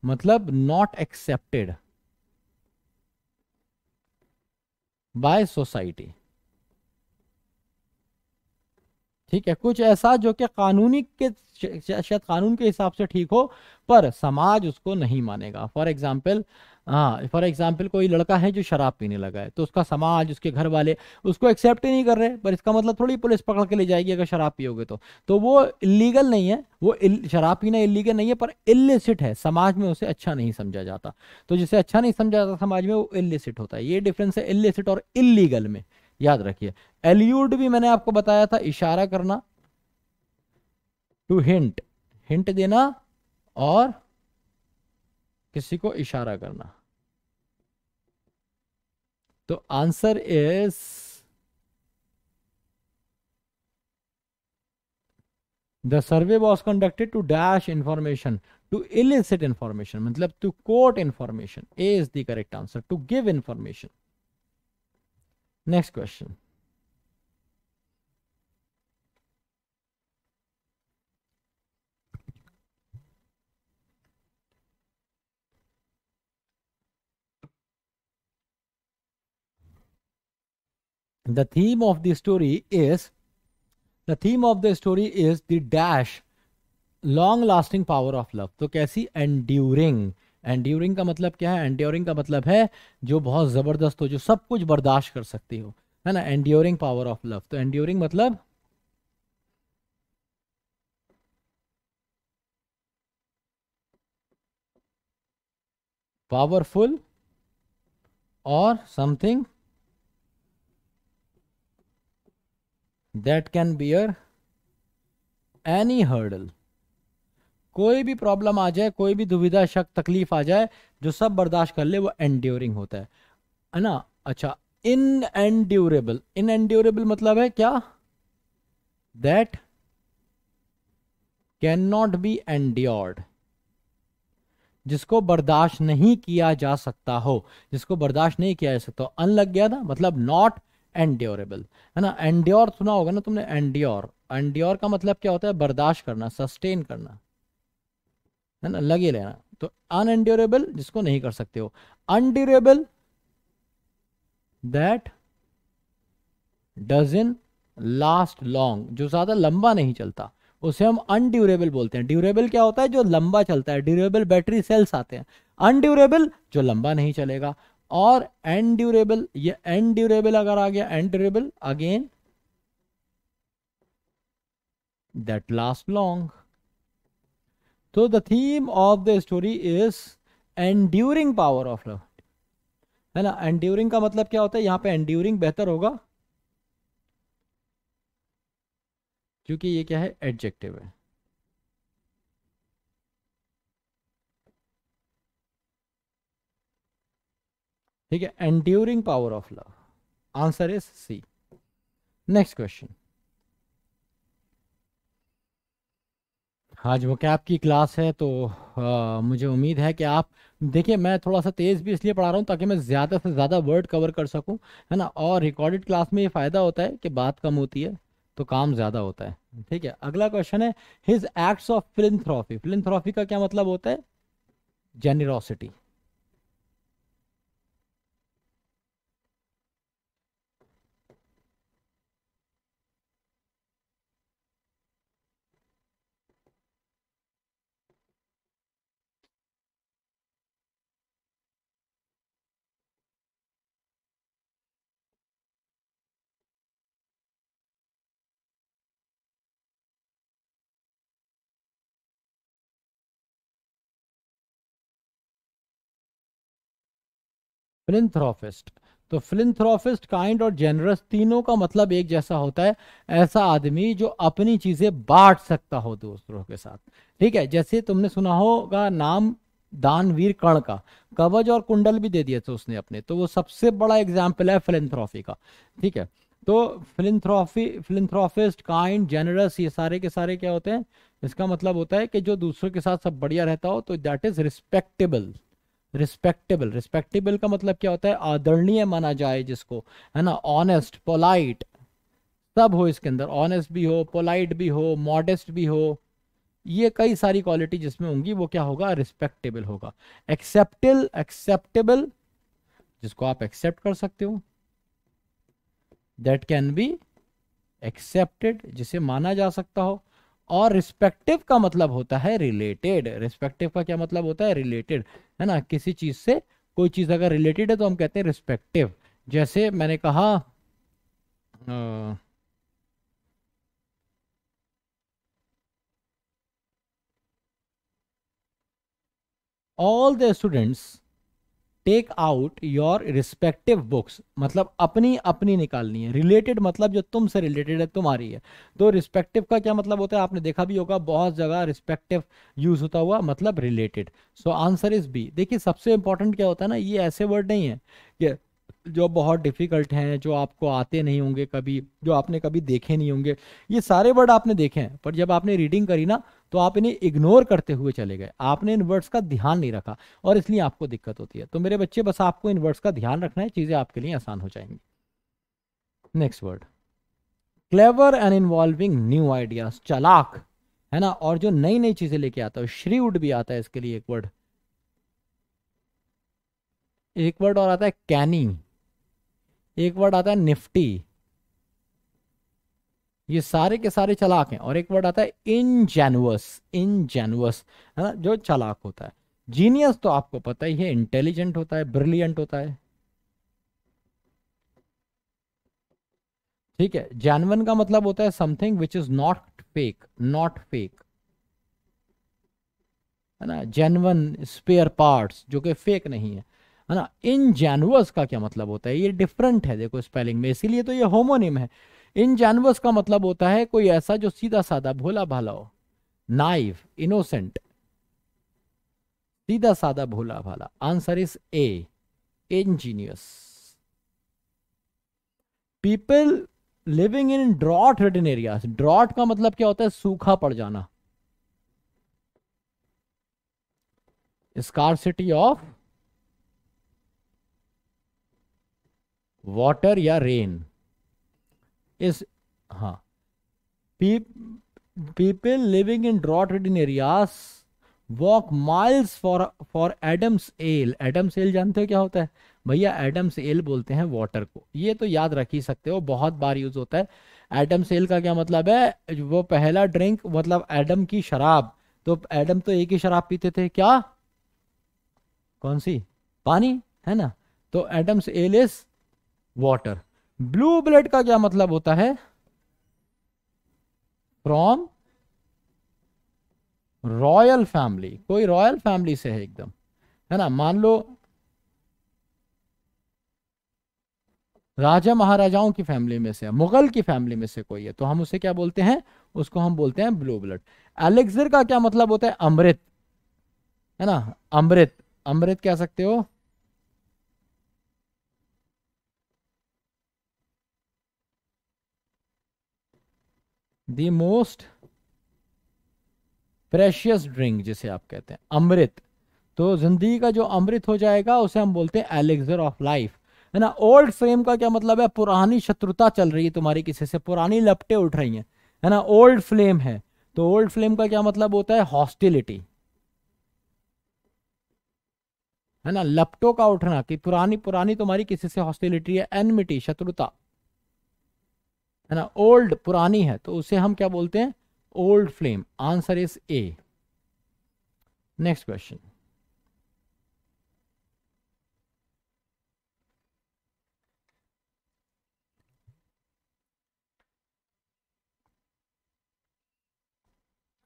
मतलब नॉट एक्सेप्टेड बाय सोसाइटी ठीक है कुछ ऐसा जो कि कानूनी के शायद कानून के हिसाब से ठीक हो पर समाज उसको नहीं मानेगा फॉर एग्जाम्पल हाँ फॉर एग्जाम्पल कोई लड़का है जो शराब पीने लगा है तो उसका समाज उसके घर वाले उसको एक्सेप्ट ही नहीं कर रहे पर इसका मतलब थोड़ी पुलिस पकड़ के ले जाएगी अगर शराब पियोगे तो तो वो इलीगल नहीं है वो शराब पीना इलीगल नहीं है पर इलिसिट है समाज में उसे अच्छा नहीं समझा जाता तो जिसे अच्छा नहीं समझा जाता समाज में वो इलिसिट होता है ये डिफरेंस है इलिसिट और इलीगल में याद रखिए एल्यूड भी मैंने आपको बताया था इशारा करना टू हिंट हिंट देना और किसी को इशारा करना तो answer is the survey was conducted to dash information to elicit information मतलब to quote information A is the correct answer to give information next question the theme of the story is the theme of the story is the dash long lasting power of love तो कैसी enduring enduring का मतलब क्या है enduring का मतलब है जो बहुत ज़बरदस्त हो जो सब कुछ बर्दाश्त कर सकती हो है ना एंड्योरिंग पावर ऑफ लव तो एंड्योरिंग मतलब पावरफुल और something that can bear any hurdle कोई भी प्रॉब्लम आ जाए कोई भी दुविधा शक तकलीफ आ जाए जो सब बर्दाश्त कर ले वो एंड्योरिंग होता है है ना अच्छा इन एंड्यूरेबल इन एंड्यूरेबल मतलब है क्या that can not be endured जिसको बर्दाश्त नहीं किया जा सकता हो जिसको बर्दाश्त नहीं किया जा सकता अन लग गया था मतलब नॉट एनड्योरेबल है ना एनड्योर सुना होगा ना तुमने एनड्योर एनड्योर का मतलब क्या होता है बर्दाश्त करना सस्टेन करना है ना लगे रहना तो अनएंड्योरेबल जिसको नहीं कर सकते हो undurable that doesn't last long जो ज़्यादा लंबा नहीं चलता उसे हम अनड्यूरेबल बोलते हैं ड्यूरेबल क्या होता है जो लंबा चलता है ड्यूरेबल बैटरी सेल्स आते हैं अनड्यूरेबल जो लंबा नहीं चलेगा और एंड ड्यूरेबल ये एंड ड्यूरेबल अगर आ गया endurable again that last long तो the theme of the story is enduring power of love है ना एंड्यूरिंग का मतलब क्या होता है यहां पे एंड्यूरिंग बेहतर होगा क्योंकि ये क्या है एडजेक्टिव है ठीक है enduring power of love answer is C next question आज वो क्या आपकी क्लास है तो आ, मुझे उम्मीद है कि आप देखिए मैं थोड़ा सा तेज़ भी इसलिए पढ़ा रहा हूँ ताकि मैं ज़्यादा से ज़्यादा वर्ड कवर कर सकूँ है ना और रिकॉर्डेड क्लास में ये फ़ायदा होता है कि बात कम होती है तो काम ज़्यादा होता है ठीक है अगला क्वेश्चन है his acts of philanthropy philanthropy का क्या मतलब होता है जेनिरोसिटी फिलिंथ्रोफिस्ट तो फिलिंथ्रोफिस्ट काइंड और जेनरस तीनों का मतलब एक जैसा होता है ऐसा आदमी जो अपनी चीज़ें बांट सकता हो दूसरों के साथ ठीक है जैसे तुमने सुना होगा नाम दानवीर कर्ण का कवच और कुंडल भी दे दिए थे उसने अपने तो वो सबसे बड़ा एग्जाम्पल है फिलेंथ्रॉफी का ठीक है तो फिलेंथ्रॉफी फिलेंथ्रॉफिस्ट काइंड जेनरस ये सारे के सारे क्या होते हैं इसका मतलब होता है कि जो दूसरों के साथ सब बढ़िया रहता हो तो that is respectable respectable respectable का मतलब क्या होता है आदरणीय माना जाए जिसको है ना ऑनेस्ट पोलाइट सब हो इसके अंदर ऑनेस्ट भी हो पोलाइट भी हो मॉडेस्ट भी हो ये कई सारी क्वालिटी जिसमें होंगी वो क्या होगा रिस्पेक्टेबल होगा एक्सेप्टेबल एक्सेप्टेबल जिसको आप एक्सेप्ट कर सकते हो दैट कैन बी एक्सेप्टेड जिसे माना जा सकता हो और रिस्पेक्टिव का मतलब होता है रिलेटेड रिस्पेक्टिव का क्या मतलब होता है रिलेटेड है ना किसी चीज से कोई चीज अगर रिलेटेड है तो हम कहते हैं रिस्पेक्टिव जैसे मैंने कहा uh, all the students take out your respective books मतलब अपनी अपनी निकालनी है रिलेटेड मतलब जो तुमसे रिलेटेड है तुम्हारी है तो रिस्पेक्टिव का क्या मतलब होता है आपने देखा भी होगा बहुत जगह रिस्पेक्टिव यूज होता हुआ मतलब related so answer is B देखिए सबसे इंपॉर्टेंट क्या होता है ना ये ऐसे वर्ड नहीं है कि जो बहुत डिफ़िकल्ट हैं जो आपको आते नहीं होंगे कभी जो आपने कभी देखे नहीं होंगे ये सारे वर्ड आपने देखे हैं पर जब आपने रीडिंग करी ना तो आप इन्हें इग्नोर करते हुए चले गए आपने इन वर्ड्स का ध्यान नहीं रखा और इसलिए आपको दिक्कत होती है तो मेरे बच्चे बस आपको इन वर्ड्स का ध्यान रखना है चीज़ें आपके लिए आसान हो जाएंगी next word clever and involving new ideas चलाक है ना और जो नई नई चीज़ें लेके आता है श्रीवुड भी आता है इसके लिए एक वर्ड एक वर्ड और आता है कैनी एक वर्ड आता है निफ्टी ये सारे के सारे चलाक हैं और एक वर्ड आता है इनजेनुअस इनजेनुअस है ना जो चलाक होता है जीनियस तो आपको पता ही है इंटेलिजेंट होता है ब्रिलियंट होता है ठीक है जैनवन का मतलब होता है something which is not fake not fake है ना जेनवन स्पेयर पार्ट्स जो कि फेक नहीं है है ना इन जानवर्स का क्या मतलब होता है ये डिफरेंट है देखो स्पेलिंग में इसीलिए तो ये होमोनिम है इन जानवर्स का मतलब होता है कोई ऐसा जो सीधा साधा भोला भाला हो नाइव इनोसेंट सीधा साधा भोला भाला answer is A ingenious people living in drought ridden area drought का मतलब क्या होता है सूखा पड़ जाना स्कार सिटी ऑफ वाटर या रेन इस हाँ people living in drought ridden areas walk miles for for Adam's ale Adam's ale जानते हो क्या होता है भैया एडम्स एल बोलते हैं वाटर को ये तो याद रख ही सकते हो बहुत बार यूज होता है एडम्स एल का क्या मतलब है वो पहला ड्रिंक मतलब एडम की शराब तो एडम तो एक ही शराब पीते थे क्या कौन सी पानी है ना तो Adam's ale is water blue blood का क्या मतलब होता है फ्रॉम रॉयल फैमिली कोई रॉयल फैमिली से है एकदम है ना मान लो राजा महाराजाओं की फैमिली में से है मुगल की फैमिली में से कोई है तो हम उसे क्या बोलते हैं उसको हम बोलते हैं ब्लू ब्लड एलेक्सर का क्या मतलब होता है अमृत है ना अमृत अमृत कह सकते हो मोस्ट प्रेशियस ड्रिंक जिसे आप कहते हैं अमृत तो जिंदगी का जो अमृत हो जाएगा उसे हम बोलते हैं एलेक्जर ऑफ लाइफ है ना ओल्ड फ्रेम का क्या मतलब है पुरानी शत्रुता चल रही है तुम्हारी किसी से पुरानी लपटे उठ रही हैं है ना ओल्ड फ्लेम है तो ओल्ड फ्लेम का क्या मतलब होता है हॉस्टिलिटी है ना लपटों का उठना कि पुरानी पुरानी तुम्हारी किसी से हॉस्टिलिटी है एनमिटी शत्रुता है ना ओल्ड पुरानी है तो उसे हम क्या बोलते हैं old flame answer is A next question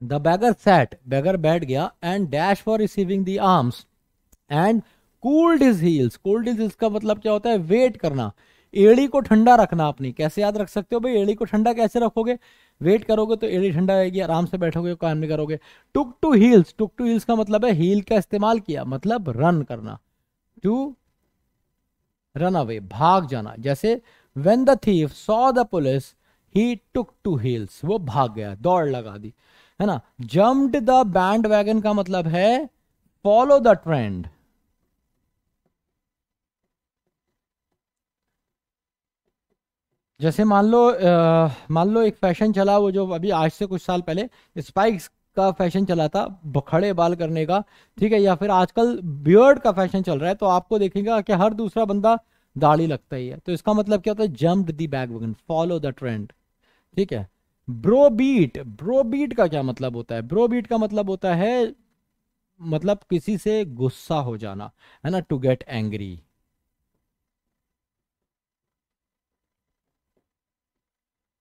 The beggar sat, beggar बैठ गया and dashed for receiving the arms and cooled his heels. Cooled his heels का मतलब क्या होता है वेट करना एड़ी को ठंडा रखना अपनी कैसे याद रख सकते हो भाई एड़ी को ठंडा कैसे रखोगे वेट करोगे तो एड़ी ठंडा रहेगी आराम से बैठोगे काम नहीं करोगे took to heels took to heels का मतलब है हील का इस्तेमाल किया मतलब रन करना टू रन अवे भाग जाना जैसे when the thief saw the police he took to heels वो भाग गया दौड़ लगा दी है ना जम्प्ड द बैंड वैगन का मतलब है फॉलो द ट्रेंड जैसे मान लो मान लो एक फैशन चला वो जो अभी आज से कुछ साल पहले स्पाइक्स का फैशन चला था खड़े बाल करने का ठीक है या फिर आजकल बियर्ड का फैशन चल रहा है तो आपको देखेगा कि हर दूसरा बंदा दाढ़ी लगता ही है तो इसका मतलब क्या होता है jump the bandwagon follow the trend ठीक है ब्रो बीट ब्रो बीट का क्या मतलब होता है ब्रो बीट का मतलब होता है मतलब किसी से गुस्सा हो जाना है ना टू गेट एंग्री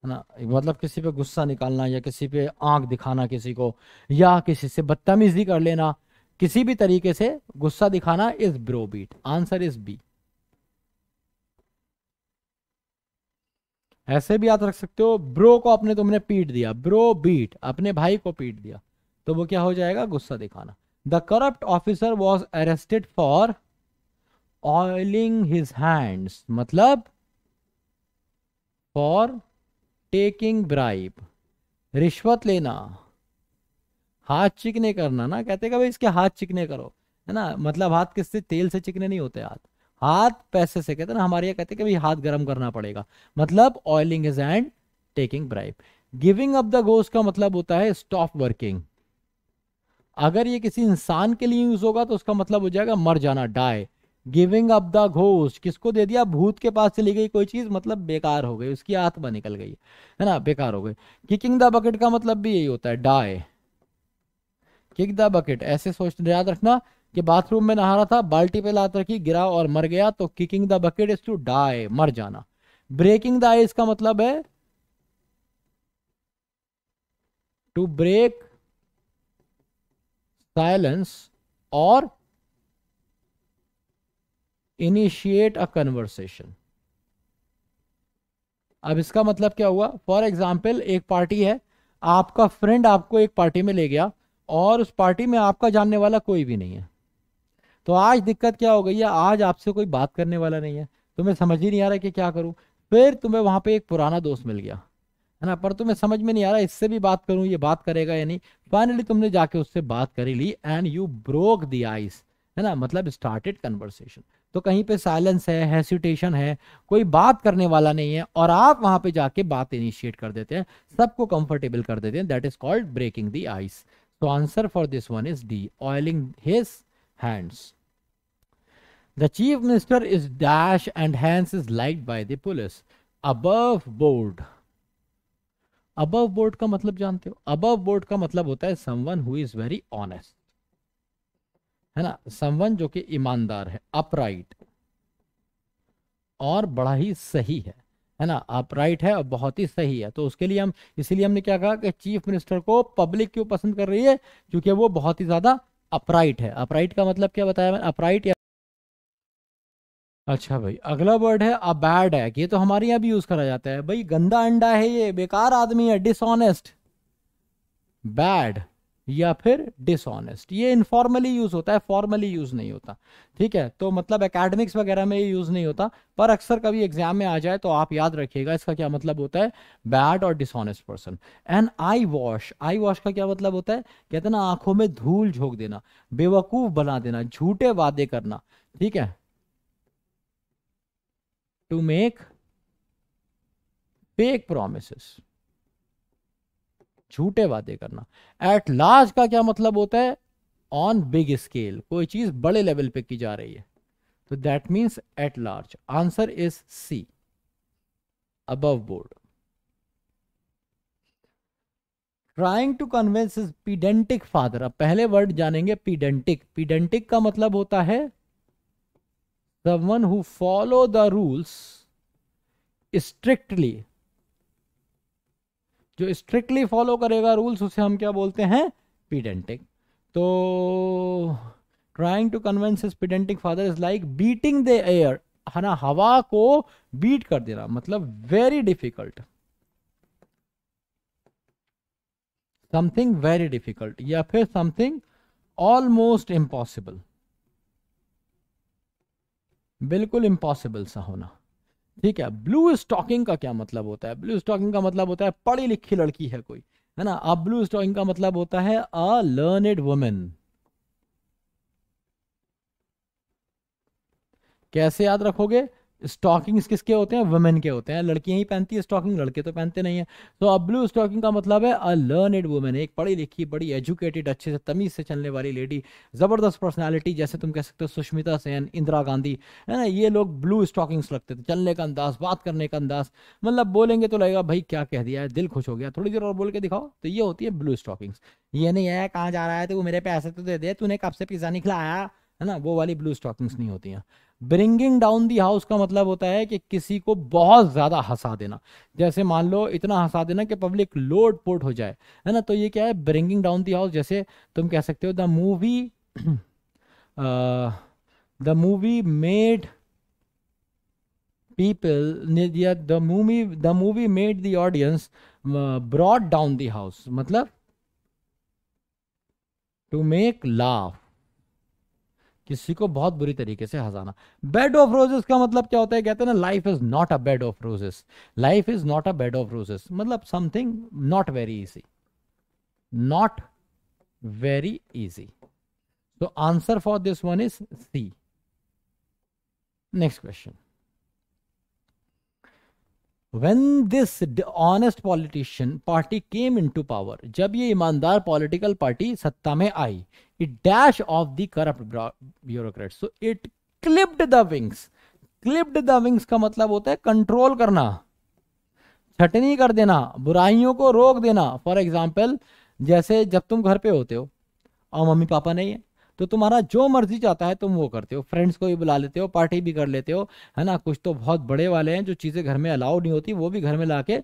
है ना मतलब किसी पे गुस्सा निकालना या किसी पे आंख दिखाना किसी को या किसी से बदतमीजी कर लेना किसी भी तरीके से गुस्सा दिखाना is browbeat answer is B ऐसे भी याद रख सकते हो ब्रो को अपने तुमने पीट दिया ब्रो बीट अपने भाई को पीट दिया तो वो क्या हो जाएगा गुस्सा दिखाना the corrupt officer was arrested for oiling his hands मतलब फॉर टेकिंग ब्राइब रिश्वत लेना हाथ चिकने करना ना कहते भाई इसके हाथ चिकने करो है ना मतलब हाथ किससे तेल से चिकने नहीं होते हाथ हाथ पैसे से कहते ना हमारे यहाँ कहते कि भाई हाथ गर्म करना पड़ेगा मतलब oiling is and taking bribe giving up the गोस का मतलब होता है स्टॉप वर्किंग अगर ये किसी इंसान के लिए यूज होगा तो उसका मतलब हो जाएगा मर जाना die giving up the ghost किसको दे दिया भूत के पास चली गई कोई चीज मतलब बेकार हो गई उसकी आत्मा निकल गई है ना बेकार हो गई किकिंग द बकेट का मतलब भी यही होता है डाय किक द बकेट ऐसे सोच याद रखना कि बाथरूम में नहा रहा था बाल्टी पे लात रखी गिरा और मर गया तो kicking the bucket is to die मर जाना ब्रेकिंग द आइस का मतलब है टू ब्रेक साइलेंस और इनिशिएट अ कन्वर्सेशन अब इसका मतलब क्या हुआ फॉर एग्जाम्पल एक पार्टी है आपका फ्रेंड आपको एक पार्टी में ले गया और उस पार्टी में आपका जानने वाला कोई भी नहीं है तो आज दिक्कत क्या हो गई है आज आपसे कोई बात करने वाला नहीं है तुम्हें समझ ही नहीं आ रहा कि क्या करूं फिर तुम्हें वहां पे एक पुराना दोस्त मिल गया है ना पर तुम्हें समझ में नहीं आ रहा इससे भी बात करूं ये बात करेगा या नहीं फाइनली तुमने जाके उससे बात करी ली and you broke the ice है ना मतलब स्टार्टेड कन्वर्सेशन तो कहीं पे साइलेंस है हेसिटेशन है कोई बात करने वाला नहीं है और आप वहां पे जाके बात इनिशिएट कर देते हैं सबको कंफर्टेबल कर देते हैं that is called breaking the ice तो answer for this one is D oiling his hands the chief minister is dash and hands is like by the police above board above board का मतलब जानते हो above board का मतलब होता है someone who is very honest है ना समवन जो कि ईमानदार है अपराइट और बड़ा ही सही है है ना अपराइट है और बहुत ही सही है तो उसके लिए हम इसीलिए हमने क्या कहा कि चीफ मिनिस्टर को पब्लिक क्यों पसंद कर रही है क्योंकि वो बहुत ही ज्यादा अपराइट है अपराइट का मतलब क्या बताया मैंने अपराइट या अच्छा भाई अगला वर्ड है अ बैड है ये तो हमारे यहां भी यूज करा जाता है भाई गंदा अंडा है ये बेकार आदमी है डिसऑनेस्ट बैड या फिर डिसऑनेस्ट ये इनफॉर्मली यूज होता है फॉर्मली यूज नहीं होता ठीक है तो मतलब एकेडमिक्स वगैरह में ये यूज नहीं होता पर अक्सर कभी एग्जाम में आ जाए तो आप याद रखिएगा इसका क्या मतलब होता है बैड और dishonest person and eyewash eyewash का क्या मतलब होता है कहते हैं ना आंखों में धूल झोंक देना बेवकूफ बना देना झूठे वादे करना ठीक है टू मेक फेक प्रोमिस झूठे वादे करना एट लार्ज का क्या मतलब होता है ऑन बिग स्केल कोई चीज बड़े लेवल पे की जा रही है तो that means at large answer is C above board trying to convince is pedantic father अब पहले वर्ड जानेंगे पीडेंटिक पीडेंटिक का मतलब होता है one who follow the rules strictly जो स्ट्रिक्टली फॉलो करेगा रूल्स उसे हम क्या बोलते हैं पीडेंटिक तो trying to convince his pedantic father is like beating the air है ना हवा को बीट कर देना मतलब very difficult something very difficult या फिर समथिंग ऑलमोस्ट इम्पॉसिबल बिल्कुल इम्पॉसिबल सा होना ठीक है ब्लू स्टॉकिंग का क्या मतलब होता है ब्लू स्टॉकिंग का मतलब होता है पढ़ी लिखी लड़की है कोई है ना अब ब्लू स्टॉकिंग का मतलब होता है अ लर्नेड वुमेन कैसे याद रखोगे स्टॉकिंग्स किसके होते हैं वुमेन के होते हैं लड़कियां ही पहनती है स्टॉकिंग लड़के तो पहनते नहीं है तो अब ब्लू स्टॉकिंग का मतलब है अ लर्नड वुमेन एक पढ़ी लिखी बड़ी एजुकेटेड अच्छे से तमीज से चलने वाली लेडी जबरदस्त पर्सनैलिटी जैसे तुम कह सकते हो सुष्मिता सेन इंदिरा गांधी है ना ये लोग ब्लू स्टॉकिंग्स लगते थे चलने का अंदाज बात करने का अंदाज मतलब बोलेंगे तो लगेगा भाई क्या कह दिया है दिल खुश हो गया थोड़ी देर और बोल के दिखाओ तो ये होती है ब्लू स्टॉकिंग्स ये नहीं है कहाँ जा रहा है तो मेरे पैसे तो दे दे तूने कब से पिज्ज़ा नहीं खिलाया है ना वो वाली ब्लू स्टॉकिंग्स नहीं होती हैं ब्रिंगिंग डाउन दी हाउस का मतलब होता है कि किसी को बहुत ज़्यादा हंसा देना जैसे मान लो इतना हंसा देना कि पब्लिक लोड पोट हो जाए है ना तो ये क्या है ब्रिंगिंग डाउन दी हाउस जैसे तुम कह सकते हो the movie the movie made people the movie the movie made the audience brought down the house मतलब टू मेक लाफ किसी को बहुत बुरी तरीके से हंसाना बेड ऑफ रोजेस का मतलब क्या होता है कहते हैं ना life is not a bed of roses life is not a bed of roses मतलब something not very easy not very easy so answer for this one is C next question when this honest politician party came into power जब ये ईमानदार political party सत्ता में आई it dash off the corrupt bureaucrats so it clipped the wings clipped the wings का मतलब होता है कंट्रोल करना छटनी कर देना बुराइयों को रोक देना फॉर एग्जाम्पल जैसे जब तुम घर पे होते हो और मम्मी पापा नहीं है तो तुम्हारा जो मर्जी चाहता है तुम वो करते हो फ्रेंड्स को भी बुला लेते हो पार्टी भी कर लेते हो है ना कुछ तो बहुत बड़े वाले हैं जो चीज़ें घर में अलाउड नहीं होती वो भी घर में लाके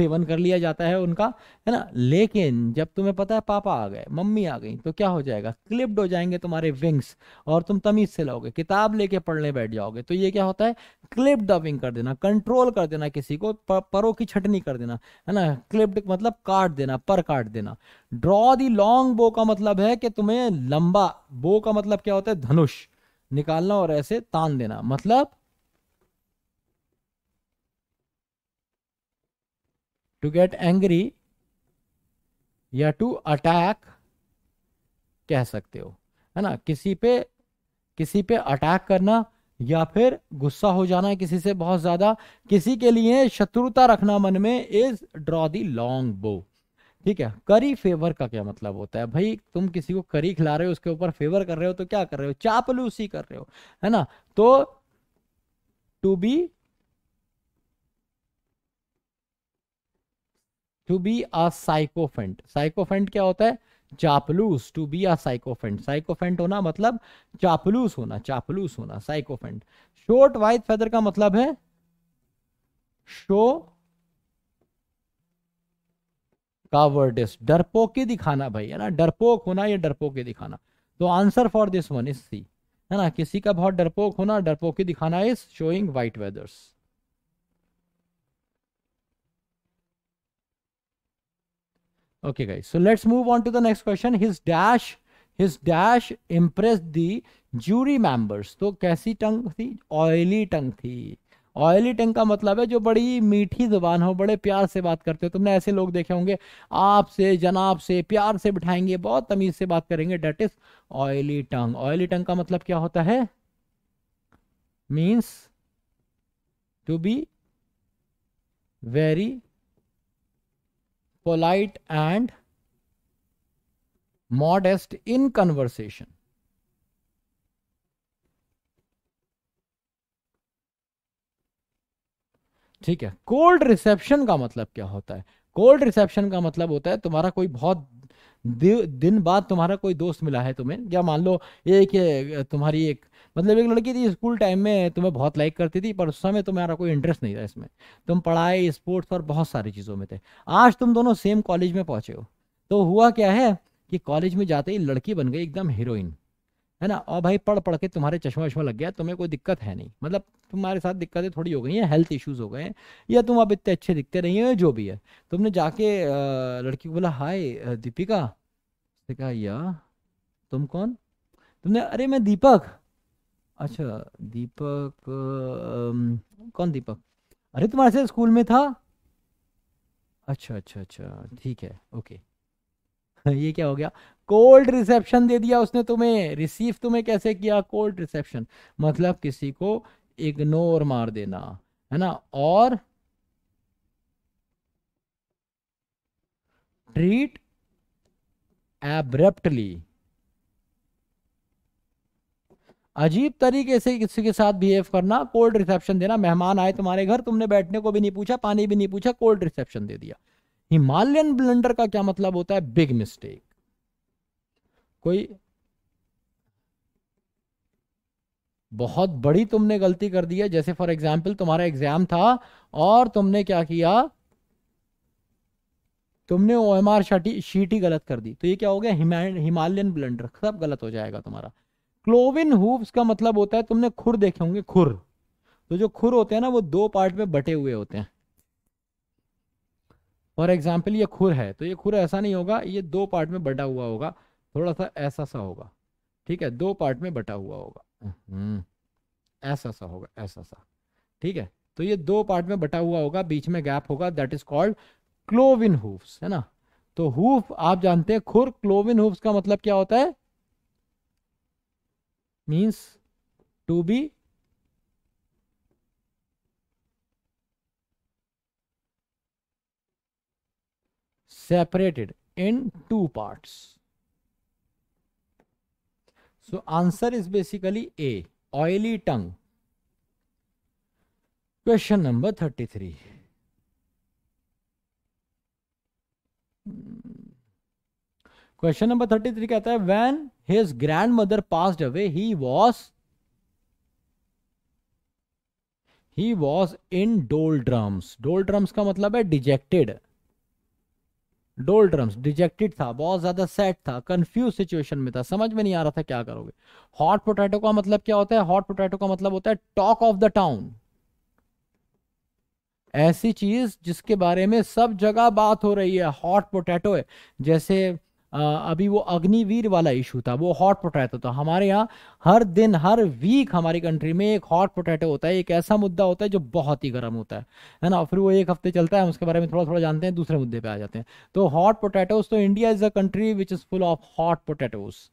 सेवन कर लिया जाता है उनका है ना लेकिन जब तुम्हें पता है पापा आ गए मम्मी आ गई तो क्या हो जाएगा क्लिप्ड हो जाएंगे तुम्हारे विंग्स और तुम तमीज से लोगे किताब लेके पढ़ने बैठ जाओगे तो ये क्या होता है क्लिप्ड द विंग कर देना कंट्रोल कर देना किसी को परों की छटनी कर देना है ना क्लिप्ड मतलब काट देना पर काट देना ड्रॉ दी लॉन्ग बो का मतलब है कि तुम्हें लंबा बो का मतलब क्या होता है धनुष निकालना और ऐसे तान देना मतलब टू गेट एंग्री या टू अटैक कह सकते हो है ना किसी पे किसी पे अटैक करना या फिर गुस्सा हो जाना किसी से बहुत ज्यादा किसी के लिए शत्रुता रखना मन में इज ड्रॉ दी लॉन्ग बो ठीक है करी फेवर का क्या मतलब होता है भाई तुम किसी को करी खिला रहे हो उसके ऊपर फेवर कर रहे हो तो क्या कर रहे हो चापलूसी कर रहे हो है ना तो to be to be a sycophant sycophant क्या होता है चापलूस to be a sycophant sycophant होना मतलब चापलूस होना चापलूस होना साइकोफेंट शोर्ट वाइट फेदर का मतलब है शो कावर्डिस डरपोके दिखाना भाई है ना डरपोक होना या डरपोके दिखाना तो answer for this one is C है ना किसी का बहुत डरपोक होना डरपोके दिखाना is showing white feathers okay guys so let's move on to the next question his dash his dash impressed the jury members to kaisi tongue thi oily tongue thi oily tongue का मतलब है जो बड़ी मीठी जबान हो बड़े प्यार से बात करते हो तुमने ऐसे लोग देखे होंगे आपसे जनाब से प्यार से बिठाएंगे बहुत तमीज से बात करेंगे that is oily tongue oily tongue का मतलब क्या होता है means to be very polite and modest in conversation ठीक है कोल्ड रिसेप्शन का मतलब क्या होता है कोल्ड रिसेप्शन का मतलब होता है तुम्हारा कोई बहुत दिन बाद तुम्हारा कोई दोस्त मिला है तुम्हें या मान लो एक तुम्हारी एक मतलब एक लड़की थी स्कूल टाइम में तुम्हें बहुत लाइक करती थी पर उस समय तुम्हारा कोई इंटरेस्ट नहीं था इसमें तुम पढ़ाई स्पोर्ट्स और बहुत सारी चीज़ों में थे आज तुम दोनों सेम कॉलेज में पहुँचे हो तो हुआ क्या है कि कॉलेज में जाते ही लड़की बन गई एकदम हीरोइन है ना और भाई पढ़ पढ़ के तुम्हारे चश्मा वश्मा लग गया तुम्हें कोई दिक्कत है नहीं मतलब तुम्हारे साथ दिक्कतें थोड़ी हो गई हैं हेल्थ इश्यूज हो गए हैं या तुम अब इतने अच्छे दिखते नहीं हो जो भी है तुमने जाके लड़की को बोला हाय दीपिका कहा या तुम कौन तुमने अरे मैं दीपक अच्छा दीपक कौन दीपक अरे तुम्हारे से स्कूल में था अच्छा अच्छा अच्छा ठीक है ओके ये क्या हो गया कोल्ड रिसेप्शन दे दिया उसने तुम्हें रिसीव तुम्हें कैसे किया कोल्ड रिसेप्शन मतलब किसी को इग्नोर मार देना है ना और ट्रीट एब्रप्टली अजीब तरीके से किसी के साथ बिहेव करना कोल्ड रिसेप्शन देना मेहमान आए तुम्हारे घर तुमने बैठने को भी नहीं पूछा पानी भी नहीं पूछा कोल्ड रिसेप्शन दे दिया हिमालयन ब्लेंडर का क्या मतलब होता है बिग मिस्टेक कोई बहुत बड़ी तुमने गलती कर दी है जैसे फॉर एग्जाम्पल तुम्हारा एग्जाम था और तुमने क्या किया तुमने ओ एम आर शीट ही गलत कर दी तो ये क्या हो गया हिमालयन ब्लेंडर सब गलत हो जाएगा तुम्हारा क्लोविन हुव्स का मतलब होता है तुमने खुर देखे होंगे खुर तो जो खुर होते हैं ना वो दो पार्ट में बटे हुए होते हैं फॉर एग्जाम्पल ये खुर है तो ये खुर ऐसा नहीं होगा ये दो पार्ट में बटा हुआ होगा थोड़ा सा ऐसा सा होगा ठीक है दो पार्ट में बटा हुआ होगा हम्म, ऐसा सा होगा ऐसा सा ठीक है तो ये दो पार्ट में बटा हुआ होगा बीच में गैप होगा that is called cloven hoofs है ना तो हुफ आप जानते हैं खुर क्लोविन हुफ्स का मतलब क्या होता है means to be separated in two parts. So, answer is basically A oily tongue. Question number 33. Question number thirty three कहता है when his grand mother passed away he was he was in doldrums डोल drums का मतलब है dejected डोल drums dejected था बहुत ज्यादा सेट था कंफ्यूज सिचुएशन में था समझ में नहीं आ रहा था क्या करोगे हॉट पोटैटो का मतलब क्या होता है हॉट पोटैटो का मतलब होता है टॉक ऑफ द टाउन ऐसी चीज जिसके बारे में सब जगह बात हो रही है हॉट पोटैटो है जैसे अभी वो अग्निवीर वाला इशू था वो हॉट पोटैटो था हमारे यहाँ हर दिन हर वीक हमारी कंट्री में एक हॉट पोटैटो होता है एक ऐसा मुद्दा होता है जो बहुत ही गर्म होता है है ना फिर वो एक हफ्ते चलता है हम उसके बारे में थोड़ा थोड़ा जानते हैं दूसरे मुद्दे पर आ जाते हैं तो हॉट पोटैटोज तो India is a country which is full of hot potatoes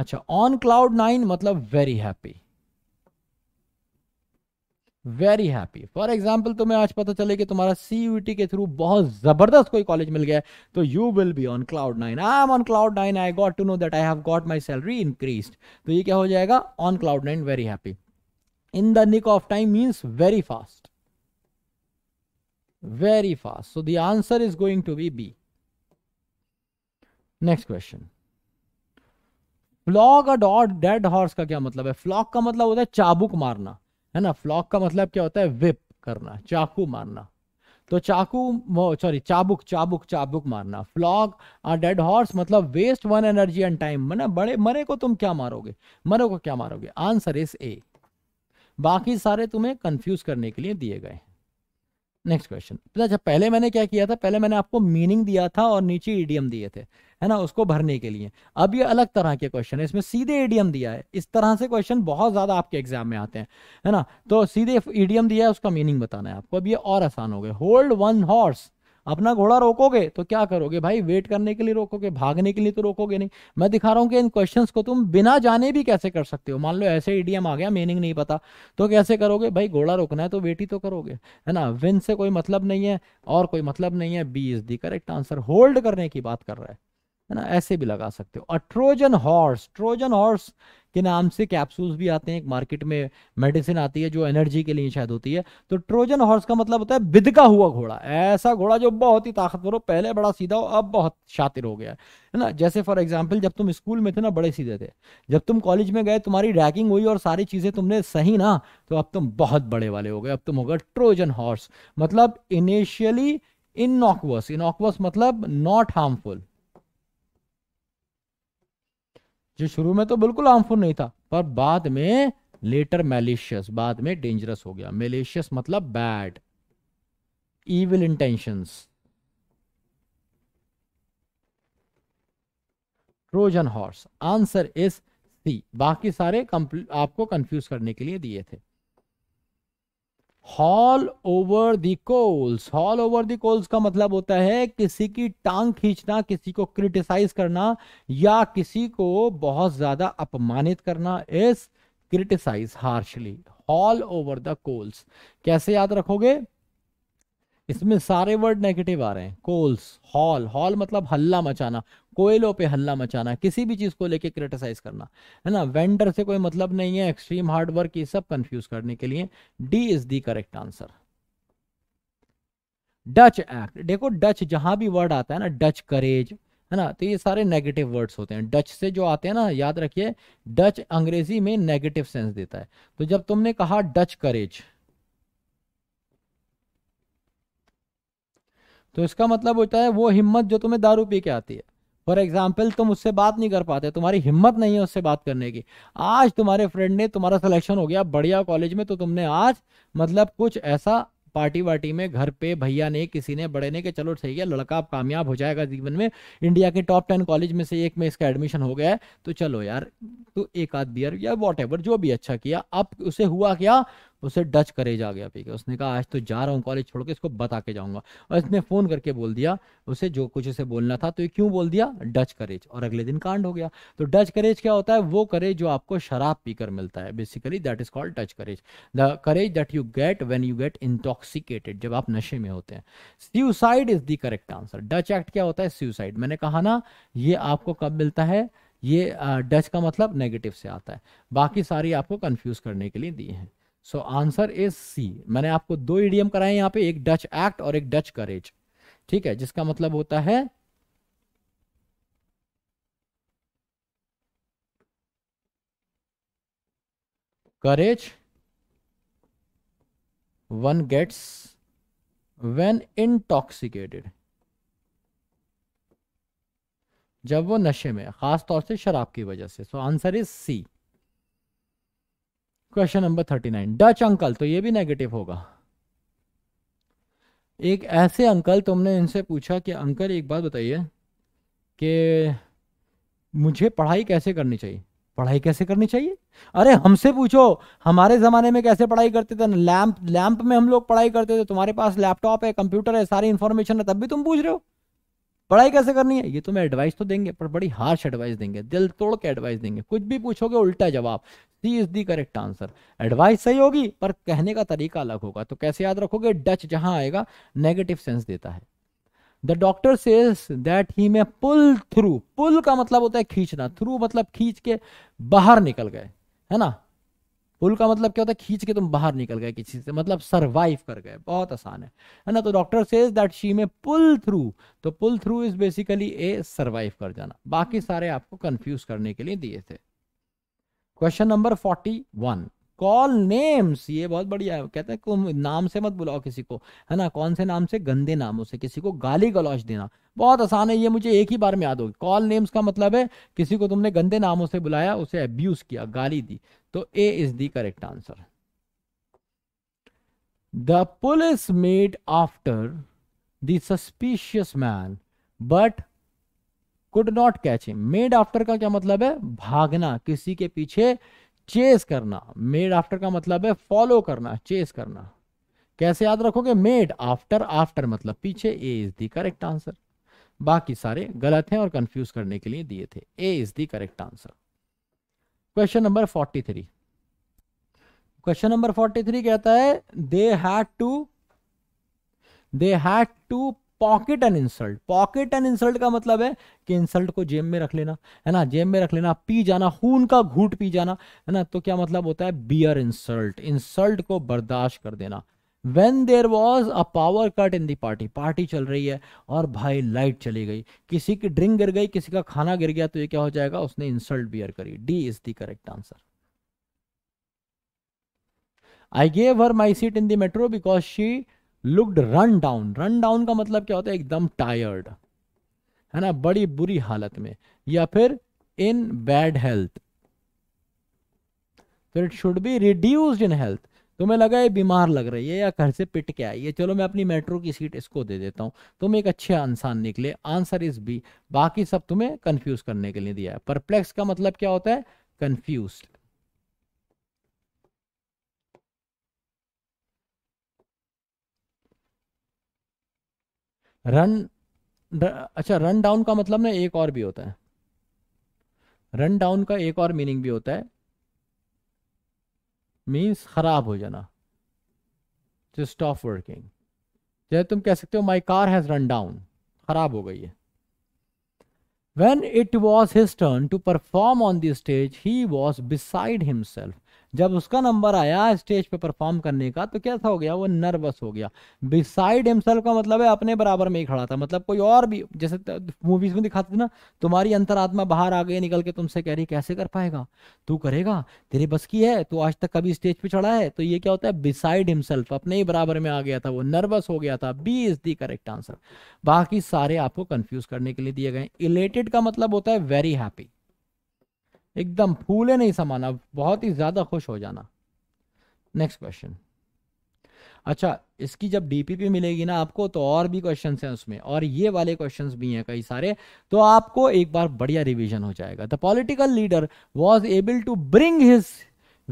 अच्छा ऑन क्लाउड नाइन मतलब very happy very happy for example तुम्हें आज पता चले कि तुम्हारा सीयूटी के थ्रू बहुत जबरदस्त कोई कॉलेज मिल गया तो you will be on cloud nine I am on cloud nine I got to know that I have got my salary increase तो ये क्या हो जाएगा on cloud nine very happy in the nick of time means very fast very fast so the answer is going to be B next question flog dot dead horse का क्या मतलब है flog का मतलब होता है चाबुक मारना है ना फ्लॉक का मतलब क्या होता है विप करना चाकू मारना तो चाकू सॉरी चाबुक चाबुक चाबुक मारना फ्लॉग आ डेड हॉर्स मतलब waste one energy and time मैंने बड़े मरे को तुम क्या मारोगे मरे को क्या मारोगे आंसर इज ए बाकी सारे तुम्हें कंफ्यूज करने के लिए दिए गए नेक्स्ट क्वेश्चन पता अच्छा पहले मैंने क्या किया था पहले मैंने आपको मीनिंग दिया था और नीचे ईडीएम दिए थे है ना उसको भरने के लिए अब ये अलग तरह के क्वेश्चन है इसमें सीधे ईडीएम दिया है इस तरह से क्वेश्चन बहुत ज़्यादा आपके एग्जाम में आते हैं है ना तो सीधे ईडीएम दिया है उसका मीनिंग बताना है आपको अब ये और आसान हो गया होल्ड वन हॉर्स अपना घोड़ा रोकोगे तो क्या करोगे भाई वेट करने के लिए रोकोगे भागने के लिए तो रोकोगे नहीं मैं दिखा रहा हूँ कि इन क्वेश्चन को तुम बिना जाने भी कैसे कर सकते हो मान लो ऐसे ईडीएम आ गया मीनिंग नहीं पता तो कैसे करोगे भाई घोड़ा रोकना है तो वेट ही तो करोगे है ना विन से कोई मतलब नहीं है और कोई मतलब नहीं है B is the correct answer hold करने की बात कर रहा है है ना ऐसे भी लगा सकते हो और ट्रोजन हॉर्स ट्रोजन हॉर्स के नाम से कैप्सूल्स भी आते हैं एक मार्केट में मेडिसिन आती है जो एनर्जी के लिए शायद होती है तो ट्रोजन हॉर्स का मतलब होता है बिदका हुआ घोड़ा ऐसा घोड़ा जो बहुत ही ताकतवर हो पहले बड़ा सीधा हो अब बहुत शातिर हो गया है ना जैसे फॉर एग्जाम्पल जब तुम स्कूल में थे ना बड़े सीधे थे जब तुम कॉलेज में गए तुम्हारी रैकिंग हुई और सारी चीज़ें तुमने सही ना तो अब तुम बहुत बड़े वाले हो गए अब तुम हो गए ट्रोजन हॉर्स मतलब इनिशियली इनॉकवस इनॉकवस मतलब नॉट हार्मफुल जो शुरू में तो बिल्कुल हार्मफुल नहीं था पर बाद में लेटर मेलेशियस बाद में डेंजरस हो गया मेलेशियस मतलब bad evil intention Trojan horse answer is C बाकी सारे आपको कंफ्यूज करने के लिए दिए थे haul over the coals haul over the coals का मतलब होता है किसी की टांग खींचना किसी को क्रिटिसाइज करना या किसी को बहुत ज्यादा अपमानित करना is criticise harshly haul over the coals कैसे याद रखोगे इसमें सारे वर्ड नेगेटिव आ रहे हैं कोल्स हॉल हॉल मतलब हल्ला मचाना कोयलों पे हल्ला मचाना किसी भी चीज़ को लेके क्रिटिसाइज करना है ना वेंडर से कोई मतलब नहीं है एक्सट्रीम हार्ड वर्क ये सब कंफ्यूज करने के लिए D is the correct answer Dutch act देखो डच जहां भी वर्ड आता है ना डच करेज है ना तो ये सारे नेगेटिव वर्ड्स होते हैं डच से जो आते हैं ना याद रखिए डच अंग्रेजी में नेगेटिव सेंस देता है तो जब तुमने कहा डच करेज तो इसका मतलब होता है वो हिम्मत जो तुम्हें दारू पी के आती है फॉर एग्जाम्पल तुम उससे बात नहीं कर पाते तुम्हारी हिम्मत नहीं है उससे बात करने की आज तुम्हारे फ्रेंड ने तुम्हारा सिलेक्शन हो गया बढ़िया कॉलेज में तो तुमने आज मतलब कुछ ऐसा पार्टी वार्टी में घर पे भैया ने किसी ने बड़े ने कि चलो सही है लड़का आप कामयाब हो जाएगा जीवन में इंडिया के टॉप टेन कॉलेज में से एक में इसका एडमिशन हो गया है तो चलो यार तो एक आध बियर या वॉट जो भी अच्छा किया अब उसे हुआ क्या उसे डच करेज आ गया पी के उसने कहा आज तो जा रहा हूँ कॉलेज छोड़ के इसको बता के जाऊँगा और इसने फ़ोन करके बोल दिया उसे जो कुछ उसे बोलना था तो ये क्यों बोल दिया डच करेज और अगले दिन कांड हो गया तो डच करेज क्या होता है वो करेज जो आपको शराब पीकर मिलता है basically that is called Dutch courage the courage that you get when you get intoxicated जब आप नशे में होते हैं suicide is the correct answer Dutch act क्या होता है सुसाइड मैंने कहा ना ये आपको कब मिलता है ये डच का मतलब नेगेटिव से आता है बाकी सारी आपको कंफ्यूज करने के लिए दी हैं सो आंसर इज सी मैंने आपको दो ईडीएम कराए यहां पे एक डच एक्ट और एक डच करेज ठीक है जिसका मतलब होता है courage one gets when intoxicated जब वो नशे में खास तौर से शराब की वजह से so answer is C question number thirty nine Dutch uncle तो ये भी नेगेटिव होगा एक ऐसे अंकल तुमने इनसे पूछा कि अंकल एक बात बताइए कि मुझे पढ़ाई कैसे करनी चाहिए पढ़ाई कैसे करनी चाहिए अरे हमसे पूछो हमारे ज़माने में कैसे पढ़ाई करते थे लैम्प लैंप में हम लोग पढ़ाई करते थे तुम्हारे पास लैपटॉप है कंप्यूटर है सारी इंफॉर्मेशन है तब भी तुम पूछ रहे हो पढ़ाई कैसे करनी है ये तो मैं एडवाइस तो देंगे पर बड़ी हार्श एडवाइस देंगे दिल तोड़ के एडवाइस देंगे कुछ भी पूछोगे उल्टा जवाब C is the correct answer advice सही होगी पर कहने का तरीका अलग होगा तो कैसे याद रखोगे डच जहां आएगा नेगेटिव सेंस देता है the doctor says that he may pull through pull का मतलब होता है खींचना थ्रू मतलब खींच के बाहर निकल गए है ना पुल का मतलब क्या होता है खींच के तुम बाहर निकल गए किसी से मतलब सरवाइव कर गए बहुत आसान है है ना तो डॉक्टर सेज दैट शी में पुल थ्रू तो pull through is basically a survive कर जाना बाकी सारे आपको कंफ्यूज करने के लिए दिए थे question number forty one call names ये बहुत बढ़िया है कहते हैं नाम से मत बुलाओ किसी को है ना कौन से नाम से गंदे नामों से किसी को गाली गलौज देना बहुत आसान है ये मुझे एक ही बार में याद होगी कॉल नेम्स का मतलब है किसी को तुमने गंदे नामों से बुलाया उसे अब्यूज किया गाली दी तो A is the correct answer the police made after the suspicious man but could not catch him made after का क्या मतलब है भागना किसी के पीछे चेस करना मेड आफ्टर का मतलब है फॉलो करना चेस करना कैसे याद रखोगे मेड आफ्टर आफ्टर मतलब पीछे A is the correct answer बाकी सारे गलत हैं और कंफ्यूज करने के लिए दिए थे A is the correct answer question number forty three question number forty three कहता है they had to they had to pocket and insult pocket and insult का मतलब है कि इंसल्ट को जेब में रख लेना है ना जेब में रख लेना पी जाना खून का घूट पी जाना है ना तो क्या मतलब होता है बियर इंसल्ट इंसल्ट को बर्दाश्त कर देना When there was a power cut in the party, party चल रही है और भाई लाइट चली गई किसी की ड्रिंक गिर गई किसी का खाना गिर गया तो ये क्या हो जाएगा उसने इंसल्ट बियर करी D is the correct answer. I gave her my seat in the metro because she looked run down run down का मतलब क्या होता है एकदम टायर्ड है ना बड़ी बुरी हालत में या फिर इन बैड हेल्थ तो it should be reduced in health तुम्हें लगा ये बीमार लग रही है या घर से पिट के आई है चलो मैं अपनी मेट्रो की सीट इसको दे देता हूं तुम एक अच्छे इंसान निकले आंसर इज बी बाकी सब तुम्हें कंफ्यूज करने के लिए दिया है परप्लेक्स का मतलब क्या होता है कंफ्यूज्ड रन अच्छा रन डाउन का मतलब ना एक और भी होता है रन डाउन का एक और मीनिंग भी होता है मीन्स खराब हो जाना टू स्टॉप वर्किंग जैसे तुम कह सकते हो my car has run down खराब हो गई है when it was his turn to perform on the stage he was beside himself जब उसका नंबर आया स्टेज पे परफॉर्म करने का तो कैसा हो गया वो नर्वस हो गया बिसाइड हिमसेल्फ का मतलब है अपने बराबर में ही खड़ा था मतलब कोई और भी जैसे मूवीज में दिखाते थे ना तुम्हारी अंतरात्मा बाहर आ गई निकल के तुमसे कह रही कैसे कर पाएगा तू करेगा तेरे बस की है तू आज तक कभी स्टेज पे चढ़ा है तो ये क्या होता है बिसाइड हिमसेल्फ अपने ही बराबर में आ गया था वो नर्वस हो गया था B is the correct answer बाकी सारे आपको कंफ्यूज करने के लिए दिए गए इलेटेड का मतलब होता है वेरी हैप्पी एकदम फूले नहीं समाना बहुत ही ज़्यादा खुश हो जाना नेक्स्ट क्वेश्चन अच्छा इसकी जब डीपीपी मिलेगी ना आपको तो और भी क्वेश्चन हैं उसमें और ये वाले क्वेश्चन भी हैं कई सारे तो आपको एक बार बढ़िया रिविजन हो जाएगा the political leader was able to bring his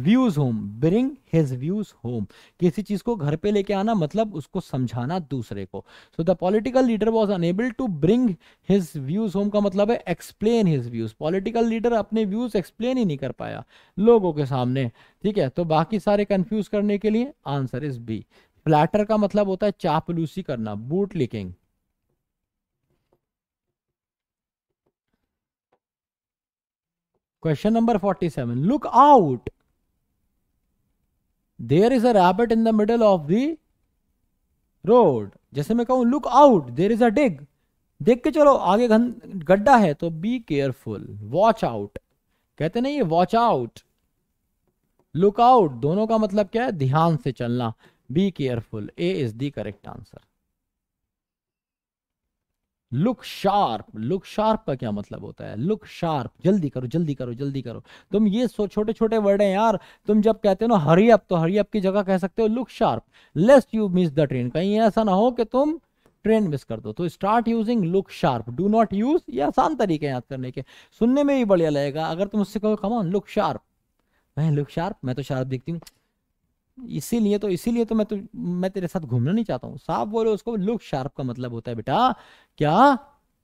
views home bring his views home किसी चीज को घर पे लेके आना मतलब उसको समझाना दूसरे को so the political leader was unable to bring his views home का मतलब है explain his views political leader अपने व्यूज एक्सप्लेन ही नहीं कर पाया लोगों के सामने ठीक है तो बाकी सारे कंफ्यूज करने के लिए आंसर इज बी प्लेटर का मतलब होता है चापलूसी करना boot licking question number forty seven look out there is a rabbit in the middle of the road जैसे मैं कहूं look out there is a dig देख के चलो आगे गड्ढा है तो बी केयरफुल वॉच आउट कहते नहीं ये वॉच आउट लुक आउट दोनों का मतलब क्या है ध्यान से चलना be careful A is the correct answer look sharp look sharp का क्या मतलब होता है लुक शार्प जल्दी करो जल्दी करो जल्दी करो तुम ये सो छोटे छोटे वर्ड हैं यार तुम जब कहते हो ना हरी अप तो हरी अप की जगह कह सकते हो look sharp lest you miss the train कहीं ऐसा ना हो कि तुम ट्रेन मिस कर दो तो start using look sharp do not use ये आसान तरीके याद करने के सुनने में भी बढ़िया लगेगा अगर तुम उससे कहो कमान लुक शार्प मैं लुक शार्प मैं तो शार्प दिखती हूँ इसीलिए तो इसीलिए तो मैं तो मैं तेरे साथ घूमना नहीं चाहता हूँ साफ बोलो उसको लुक शार्प का मतलब होता है बेटा क्या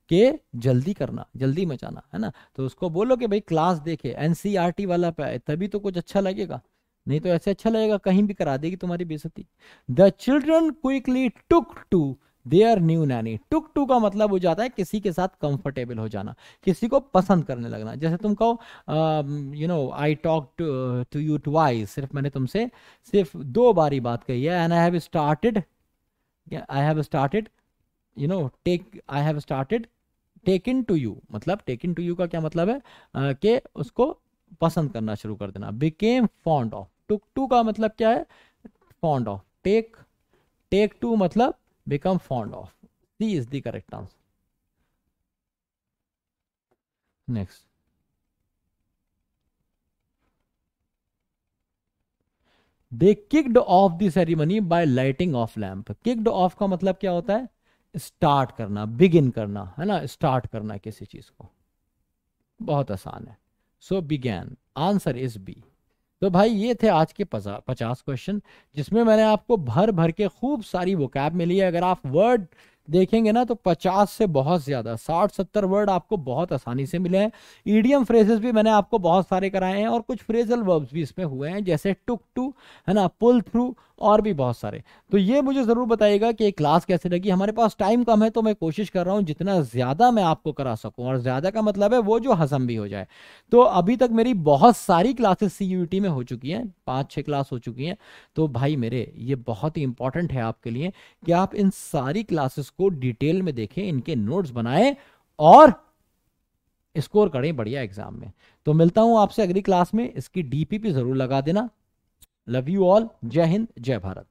के जल्दी करना जल्दी मचाना है ना तो उसको बोलो कि भाई क्लास देखे एनसीईआरटी e वाला पे आए तभी तो कुछ अच्छा लगेगा नहीं तो ऐसे अच्छा लगेगा कहीं भी करा देगी तुम्हारी बेसती the children quickly took to their new nanny took to का मतलब हो जाता है किसी के साथ कंफर्टेबल हो जाना किसी को पसंद करने लगना जैसे तुम कहो you know I talk to you twice सिर्फ मैंने तुमसे सिर्फ दो बार ही बात कही है and I have started I have started you know take I have started take in to you मतलब टेक इन टू यू का क्या मतलब है uh, कि उसको पसंद करना शुरू कर देना became fond of took to का मतलब क्या है fond of take take to मतलब become fond of c is the correct answer next they kicked off the ceremony by lighting of lamp kicked off का मतलब क्या होता है स्टार्ट करना बिगिन करना है ना स्टार्ट करना किसी चीज को बहुत आसान है so began answer is B तो भाई ये थे आज के पचास क्वेश्चन जिसमें मैंने आपको भर भर के खूब सारी वोकैब मिली है अगर आप वर्ड देखेंगे ना तो 50 से बहुत ज्यादा 60-70 वर्ड आपको बहुत आसानी से मिले हैं ईडियम फ्रेजेस भी मैंने आपको बहुत सारे कराए हैं और कुछ फ्रेजल वर्ब्स भी इसमें हुए हैं जैसे टुक टू है ना पुल थ्रू और भी बहुत सारे तो ये मुझे ज़रूर बताइएगा कि क्लास कैसे लगी हमारे पास टाइम कम है तो मैं कोशिश कर रहा हूँ जितना ज़्यादा मैं आपको करा सकूँ और ज़्यादा का मतलब है वो जो हजम भी हो जाए तो अभी तक मेरी बहुत सारी क्लासेस सी में हो चुकी हैं पाँच छः क्लास हो चुकी हैं तो भाई मेरे ये बहुत ही इंपॉर्टेंट है आपके लिए कि आप इन सारी क्लासेस इसको डिटेल में देखें इनके नोट्स बनाएं और स्कोर करें बढ़िया एग्जाम में तो मिलता हूं आपसे अगली क्लास में इसकी डीपीपी जरूर लगा देना लव यू ऑल जय हिंद जय भारत